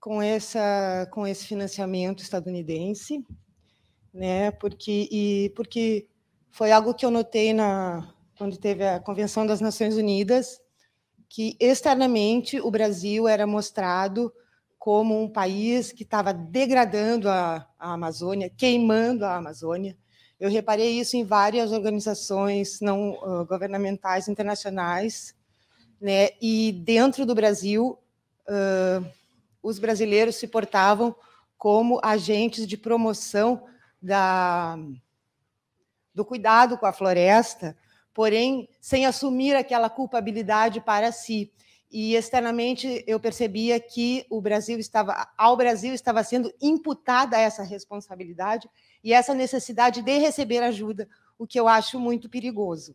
com essa com esse financiamento estadunidense, né? Porque e porque foi algo que eu notei na, quando teve a Convenção das Nações Unidas, que externamente o Brasil era mostrado como um país que estava degradando a, a, Amazônia, queimando a Amazônia. Eu reparei isso em várias organizações não uh, governamentais internacionais, né? E dentro do Brasil, uh, os brasileiros se portavam como agentes de promoção da do cuidado com a floresta, porém sem assumir aquela culpabilidade para si. E externamente eu percebia que o Brasil estava, ao Brasil estava sendo imputada essa responsabilidade e essa necessidade de receber ajuda, o que eu acho muito perigoso.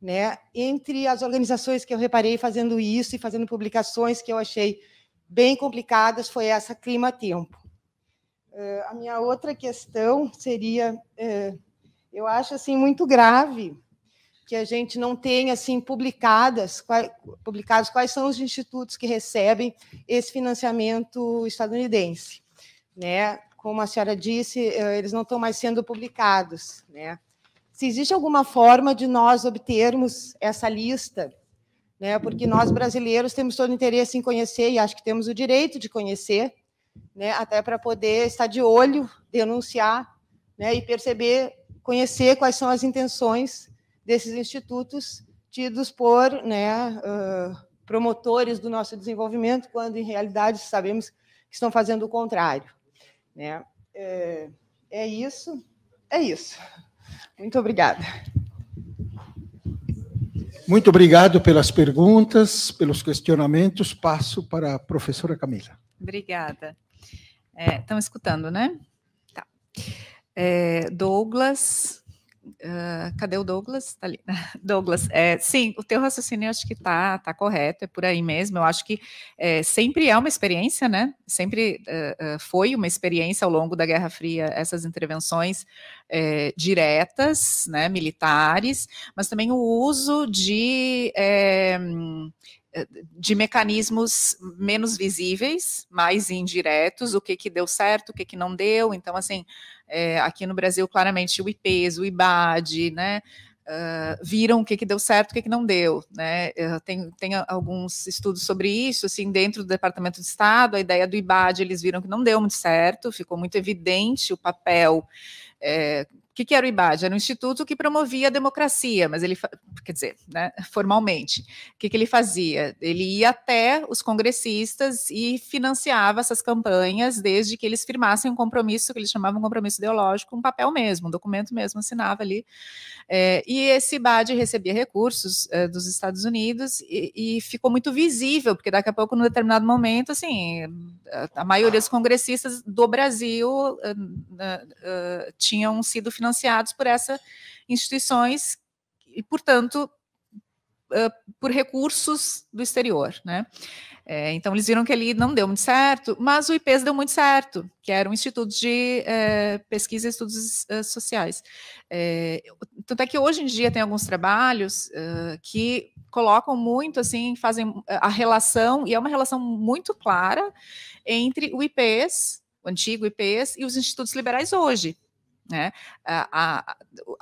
Né? Entre as organizações que eu reparei fazendo isso e fazendo publicações que eu achei bem complicadas foi essa clima-tempo. Uh, eh, a minha outra questão seria uh, eu acho assim muito grave que a gente não tenha assim publicadas quais, publicados quais são os institutos que recebem esse financiamento estadunidense, né? Como a senhora disse, eh, eles não estão mais sendo publicados, né? Se existe alguma forma de nós obtermos essa lista, né? Porque nós brasileiros temos todo o interesse em conhecer e acho que temos o direito de conhecer, né? Até para poder estar de olho, denunciar, né? E perceber conhecer quais são as intenções desses institutos tidos por né, ah, promotores do nosso desenvolvimento, quando em realidade sabemos que estão fazendo o contrário. Né? É, é isso, é isso. Muito obrigada. Muito obrigado pelas perguntas, pelos questionamentos. Passo para a professora Camila. Obrigada. Estão é, escutando, né? Tá. É, Douglas, uh, cadê o Douglas? Tá ali. Douglas, é, sim, o teu raciocínio eu acho que está tá correto, é por aí mesmo. Eu acho que é, sempre é uma experiência, né? Sempre uh, uh, foi uma experiência ao longo da Guerra Fria, essas intervenções eh, diretas, né, militares, mas também o uso de de mecanismos menos visíveis, mais indiretos, o que, que deu certo, o que, que não deu. Então, assim, é, aqui no Brasil, claramente, o IPES, o IBAD, né? Uh, viram o que, que deu certo, o que, que não deu, né? tem, tem alguns estudos sobre isso, assim, dentro do Departamento de Estado, a ideia do IBAD, eles viram que não deu muito certo, ficou muito evidente o papel é, o que, que era o IBAD? Era um instituto que promovia a democracia, mas ele, quer dizer, né, formalmente. O que, que ele fazia? Ele ia até os congressistas e financiava essas campanhas desde que eles firmassem um compromisso, que eles chamavam de compromisso ideológico, um papel mesmo, um documento mesmo, assinava ali. É, e esse IBAD recebia recursos é, dos Estados Unidos e, e ficou muito visível, porque daqui a pouco, num determinado momento, assim, a maioria dos congressistas do Brasil uh, uh, uh, tinham sido financiados financiados por essas instituições e, portanto, eh, por recursos do exterior, né? É, então eles viram que ali não deu muito certo, mas o IPES deu muito certo, que era um instituto de é, pesquisa e estudos é, sociais. É, tanto é que hoje em dia tem alguns trabalhos que colocam muito assim, fazem a relação, e é uma relação muito clara entre o IPES, o antigo IPES, e os institutos liberais hoje. Né?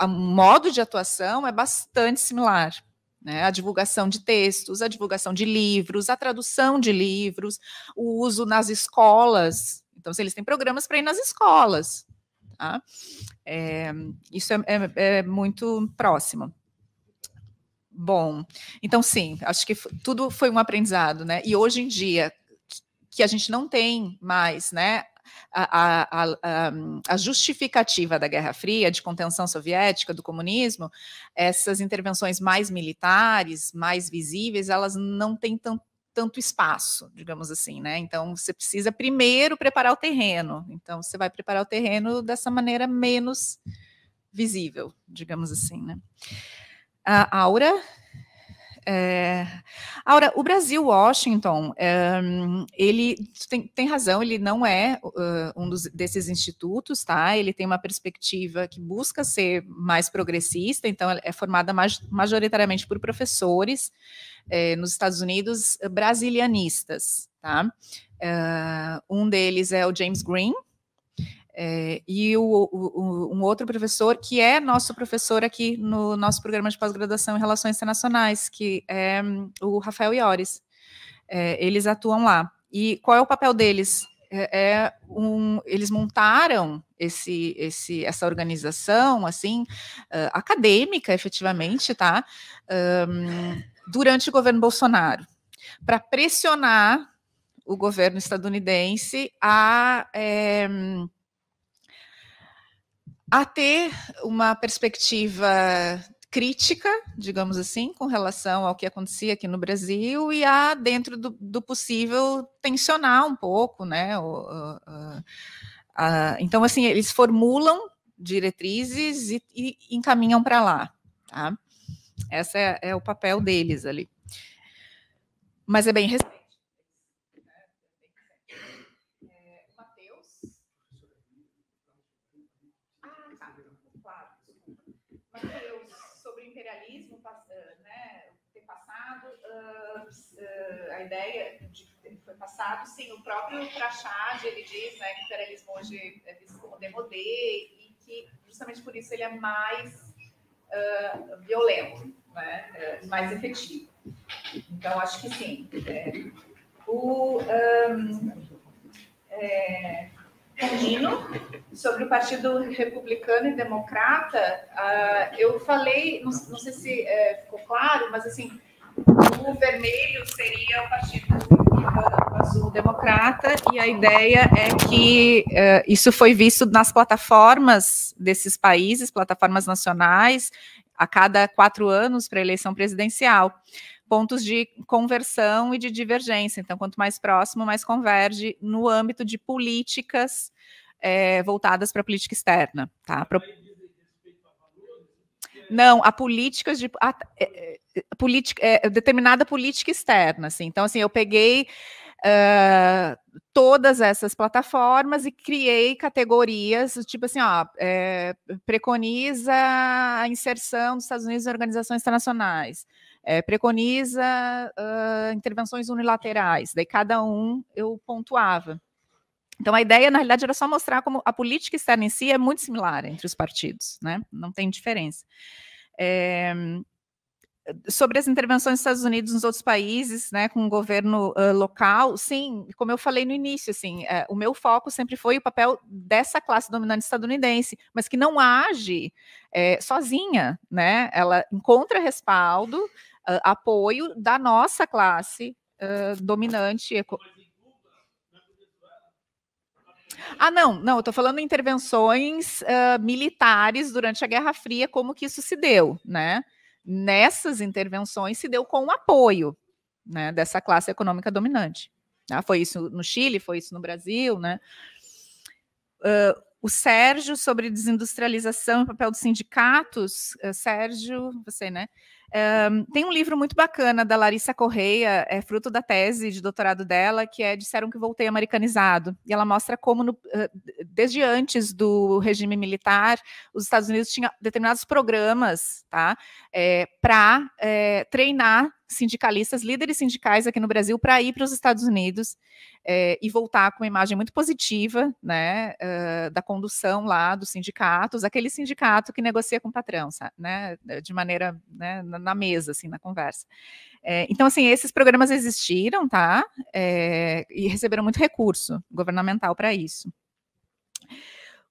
O modo de atuação é bastante similar. Né? A divulgação de textos, a divulgação de livros, a tradução de livros, o uso nas escolas. Então, se assim, eles têm programas para ir nas escolas. Tá? É, isso é, é, é muito próximo. Bom, então sim, acho que tudo foi um aprendizado, né? E hoje em dia, que a gente não tem mais, né, a, a, a, a, justificativa da Guerra Fria, de contenção soviética, do comunismo, essas intervenções mais militares, mais visíveis, elas não têm tanto tanto espaço, digamos assim, né? Então você precisa primeiro preparar o terreno. Então você vai preparar o terreno dessa maneira menos visível, digamos assim, né? A Aura, é... Aura, o Brasil, Washington, é, ele tem, tem, razão, ele não é uh, um dos, desses institutos, tá? Ele tem uma perspectiva que busca ser mais progressista, então é formada majoritariamente por professores é, nos Estados Unidos brasilianistas, tá? Uh, um deles é o James Green, é, e o, o, um outro professor que é nosso professor aqui no nosso programa de pós-graduação em Relações Internacionais, que é hum, o Rafael Iores. É, eles atuam lá. E qual é o papel deles? É, é um, eles montaram esse, esse, essa organização assim uh, acadêmica, efetivamente, tá? Um, durante o governo Bolsonaro, para pressionar o governo estadunidense a é, hum, a ter uma perspectiva crítica, digamos assim, com relação ao que acontecia aqui no Brasil e a, dentro do, do possível, tensionar um pouco, né? O, a, então, assim, eles formulam diretrizes e, e encaminham para lá, tá? Esse é, é, o papel deles ali. Mas é bem recente. comunismo eh, né, ter passado uh, a ideia de que ele foi passado, sim, o próprio Prachad, ele diz né, que o imperialismo hoje é visto como demodé e que justamente por isso ele é mais uh, violento, né, é, mais efetivo. Então, acho que sim. É, o, um, é, Dino, sobre o Partido Republicano e Democrata, uh, eu falei, não, não sei se é, ficou claro, mas assim, o vermelho seria o Partido Azul Democrata, e a ideia é que é, isso foi visto nas plataformas desses países, plataformas nacionais, a cada quatro anos para eleição presidencial pontos de conversão e de divergência. Então, quanto mais próximo, mais converge no âmbito de políticas é, voltadas para a política externa. Tá? Pro... Não, a políticas de. A, eh, eh, política, determinada política externa. Assim. Então, assim, eu peguei uh, todas essas plataformas e criei categorias, tipo assim, ó, é, preconiza a inserção dos Estados Unidos em organizações internacionais, é, preconiza uh, intervenções unilaterais, daí cada um eu pontuava. Então, a ideia, na realidade, era só mostrar como a política externa em si é muito similar entre os partidos, né? Não tem diferença. É, sobre as intervenções dos Estados Unidos nos outros países, né, com o governo uh, local, sim, como eu falei no início, assim, uh, o meu foco sempre foi o papel dessa classe dominante estadunidense, mas que não age é, sozinha, né, ela encontra respaldo, uh, apoio da nossa classe dominante. Ah, não, não, eu estou falando intervenções militares durante a Guerra Fria, como que isso se deu, né, nessas intervenções se deu com o apoio né, dessa classe econômica dominante. Tá? Foi isso no Chile, foi isso no Brasil. Né? Uh, o Sérgio sobre desindustrialização e papel dos sindicatos, uh, Sérgio, você, né? Um, tem um livro muito bacana da Larissa Correia, é fruto da tese de doutorado dela, que é Disseram que Voltei Americanizado. E ela mostra como, no, ah, desde antes do regime militar, os Estados Unidos tinham determinados programas tá, é, para é, treinar sindicalistas, líderes sindicais aqui no Brasil, para ir para os Estados Unidos é, e voltar com uma imagem muito positiva né, uh, da condução lá dos sindicatos, aquele sindicato que negocia com o patrão, sabe, né, de maneira né, na mesa, assim, na conversa. É, então, assim, esses programas existiram, tá? É, e receberam muito recurso governamental para isso.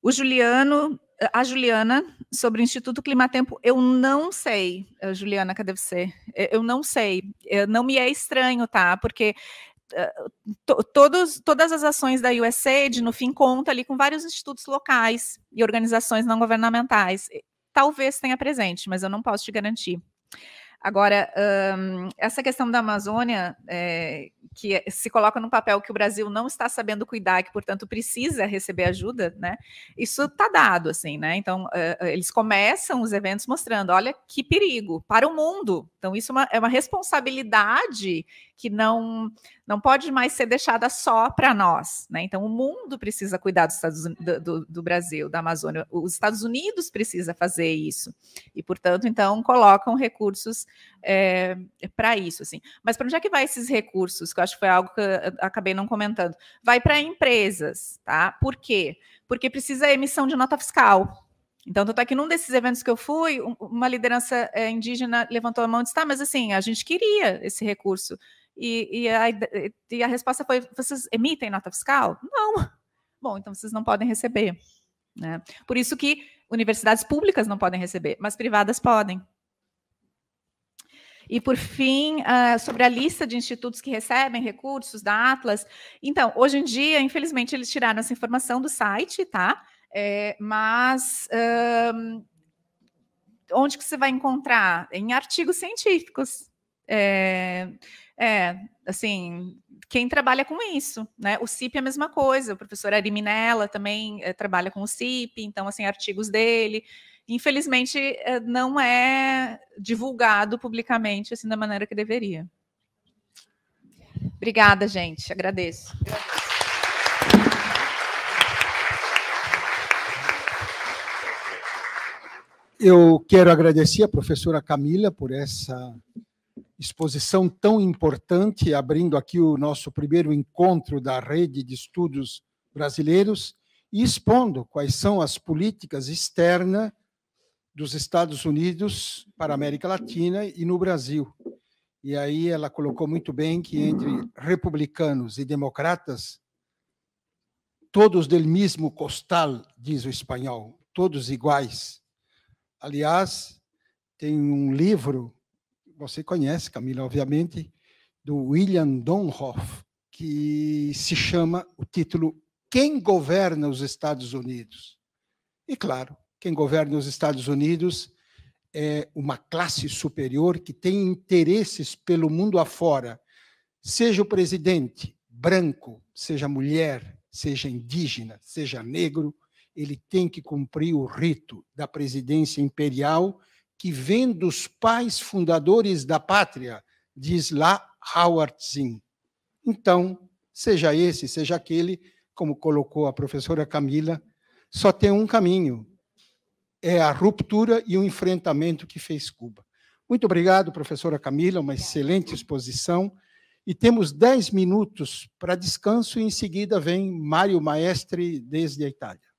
O Juliano a Juliana, sobre o Instituto Climatempo, eu não sei. Juliana, cadê você? Eu não sei. Não me é estranho, tá? Porque eh, todos, todas as ações da USAID, no fim, conta ali com vários institutos locais e organizações não governamentais. Talvez tenha presente, mas eu não posso te garantir. Agora, essa questão da Amazônia, é, que se coloca num papel que o Brasil não está sabendo cuidar e que, portanto, precisa receber ajuda, né? Isso está dado, assim, né? Então, uh, eles começam os eventos mostrando, olha que perigo para o mundo. Então, isso é uma, é uma responsabilidade que não, não pode mais ser deixada só para nós, né? Então, o mundo precisa cuidar dos Estados, do, do, do Brasil, da Amazônia. Os Estados Unidos precisa fazer isso. E, portanto, então, colocam recursos é, eh, para isso, assim. Mas para onde é que vai esses recursos? Que eu acho que foi algo que acabei não comentando. Vai para empresas, tá? Por quê? Porque precisa emissão de nota fiscal. Então, tanto é que num desses eventos que eu fui, uma liderança é, indígena levantou a mão e disse: tá, mas assim, a gente queria esse recurso. E, e, a, e a resposta foi: vocês emitem nota fiscal? Não. Bom, então vocês não podem receber. Né? Por isso que universidades públicas não podem receber, mas privadas podem. E, por fim, uh, sobre a lista de institutos que recebem recursos da Atlas. Então, hoje em dia, infelizmente, eles tiraram essa informação do site, tá? É, mas. onde que você vai encontrar? Em artigos científicos. É, é, assim, quem trabalha com isso, né? O CIP é a mesma coisa, o professor Ari Minella também é, trabalha com o CIP, então, assim, artigos dele, infelizmente eh, não é divulgado publicamente assim da maneira que deveria. Obrigada, gente. Agradeço. Eu quero agradecer a professora Camila por essa exposição tão importante, abrindo aqui o nosso primeiro encontro da Rede de Estudos Brasileiros e expondo quais são as políticas externas dos Estados Unidos para a América Latina e no Brasil. E aí ela colocou muito bem que entre republicanos e democratas, todos del mesmo costal, diz o espanhol, todos iguais. Aliás, tem um livro, você conhece, Camila, obviamente, do William Donhoff, que se chama o título Quem Governa os Estados Unidos? E, claro, quem governa os Estados Unidos é uma classe superior que tem interesses pelo mundo afora. Seja o presidente branco, seja mulher, seja indígena, seja negro, ele tem que cumprir o rito da presidência imperial que vem dos pais fundadores da pátria, diz lá Howard Zinn. Então, seja esse, seja aquele, como colocou a professora Camila, só tem um caminho, é a ruptura e o enfrentamento que fez Cuba. Muito obrigado, professora Camila, uma excelente exposição. E temos 10 minutos para descanso e em seguida vem Mário Maestre desde a Itália.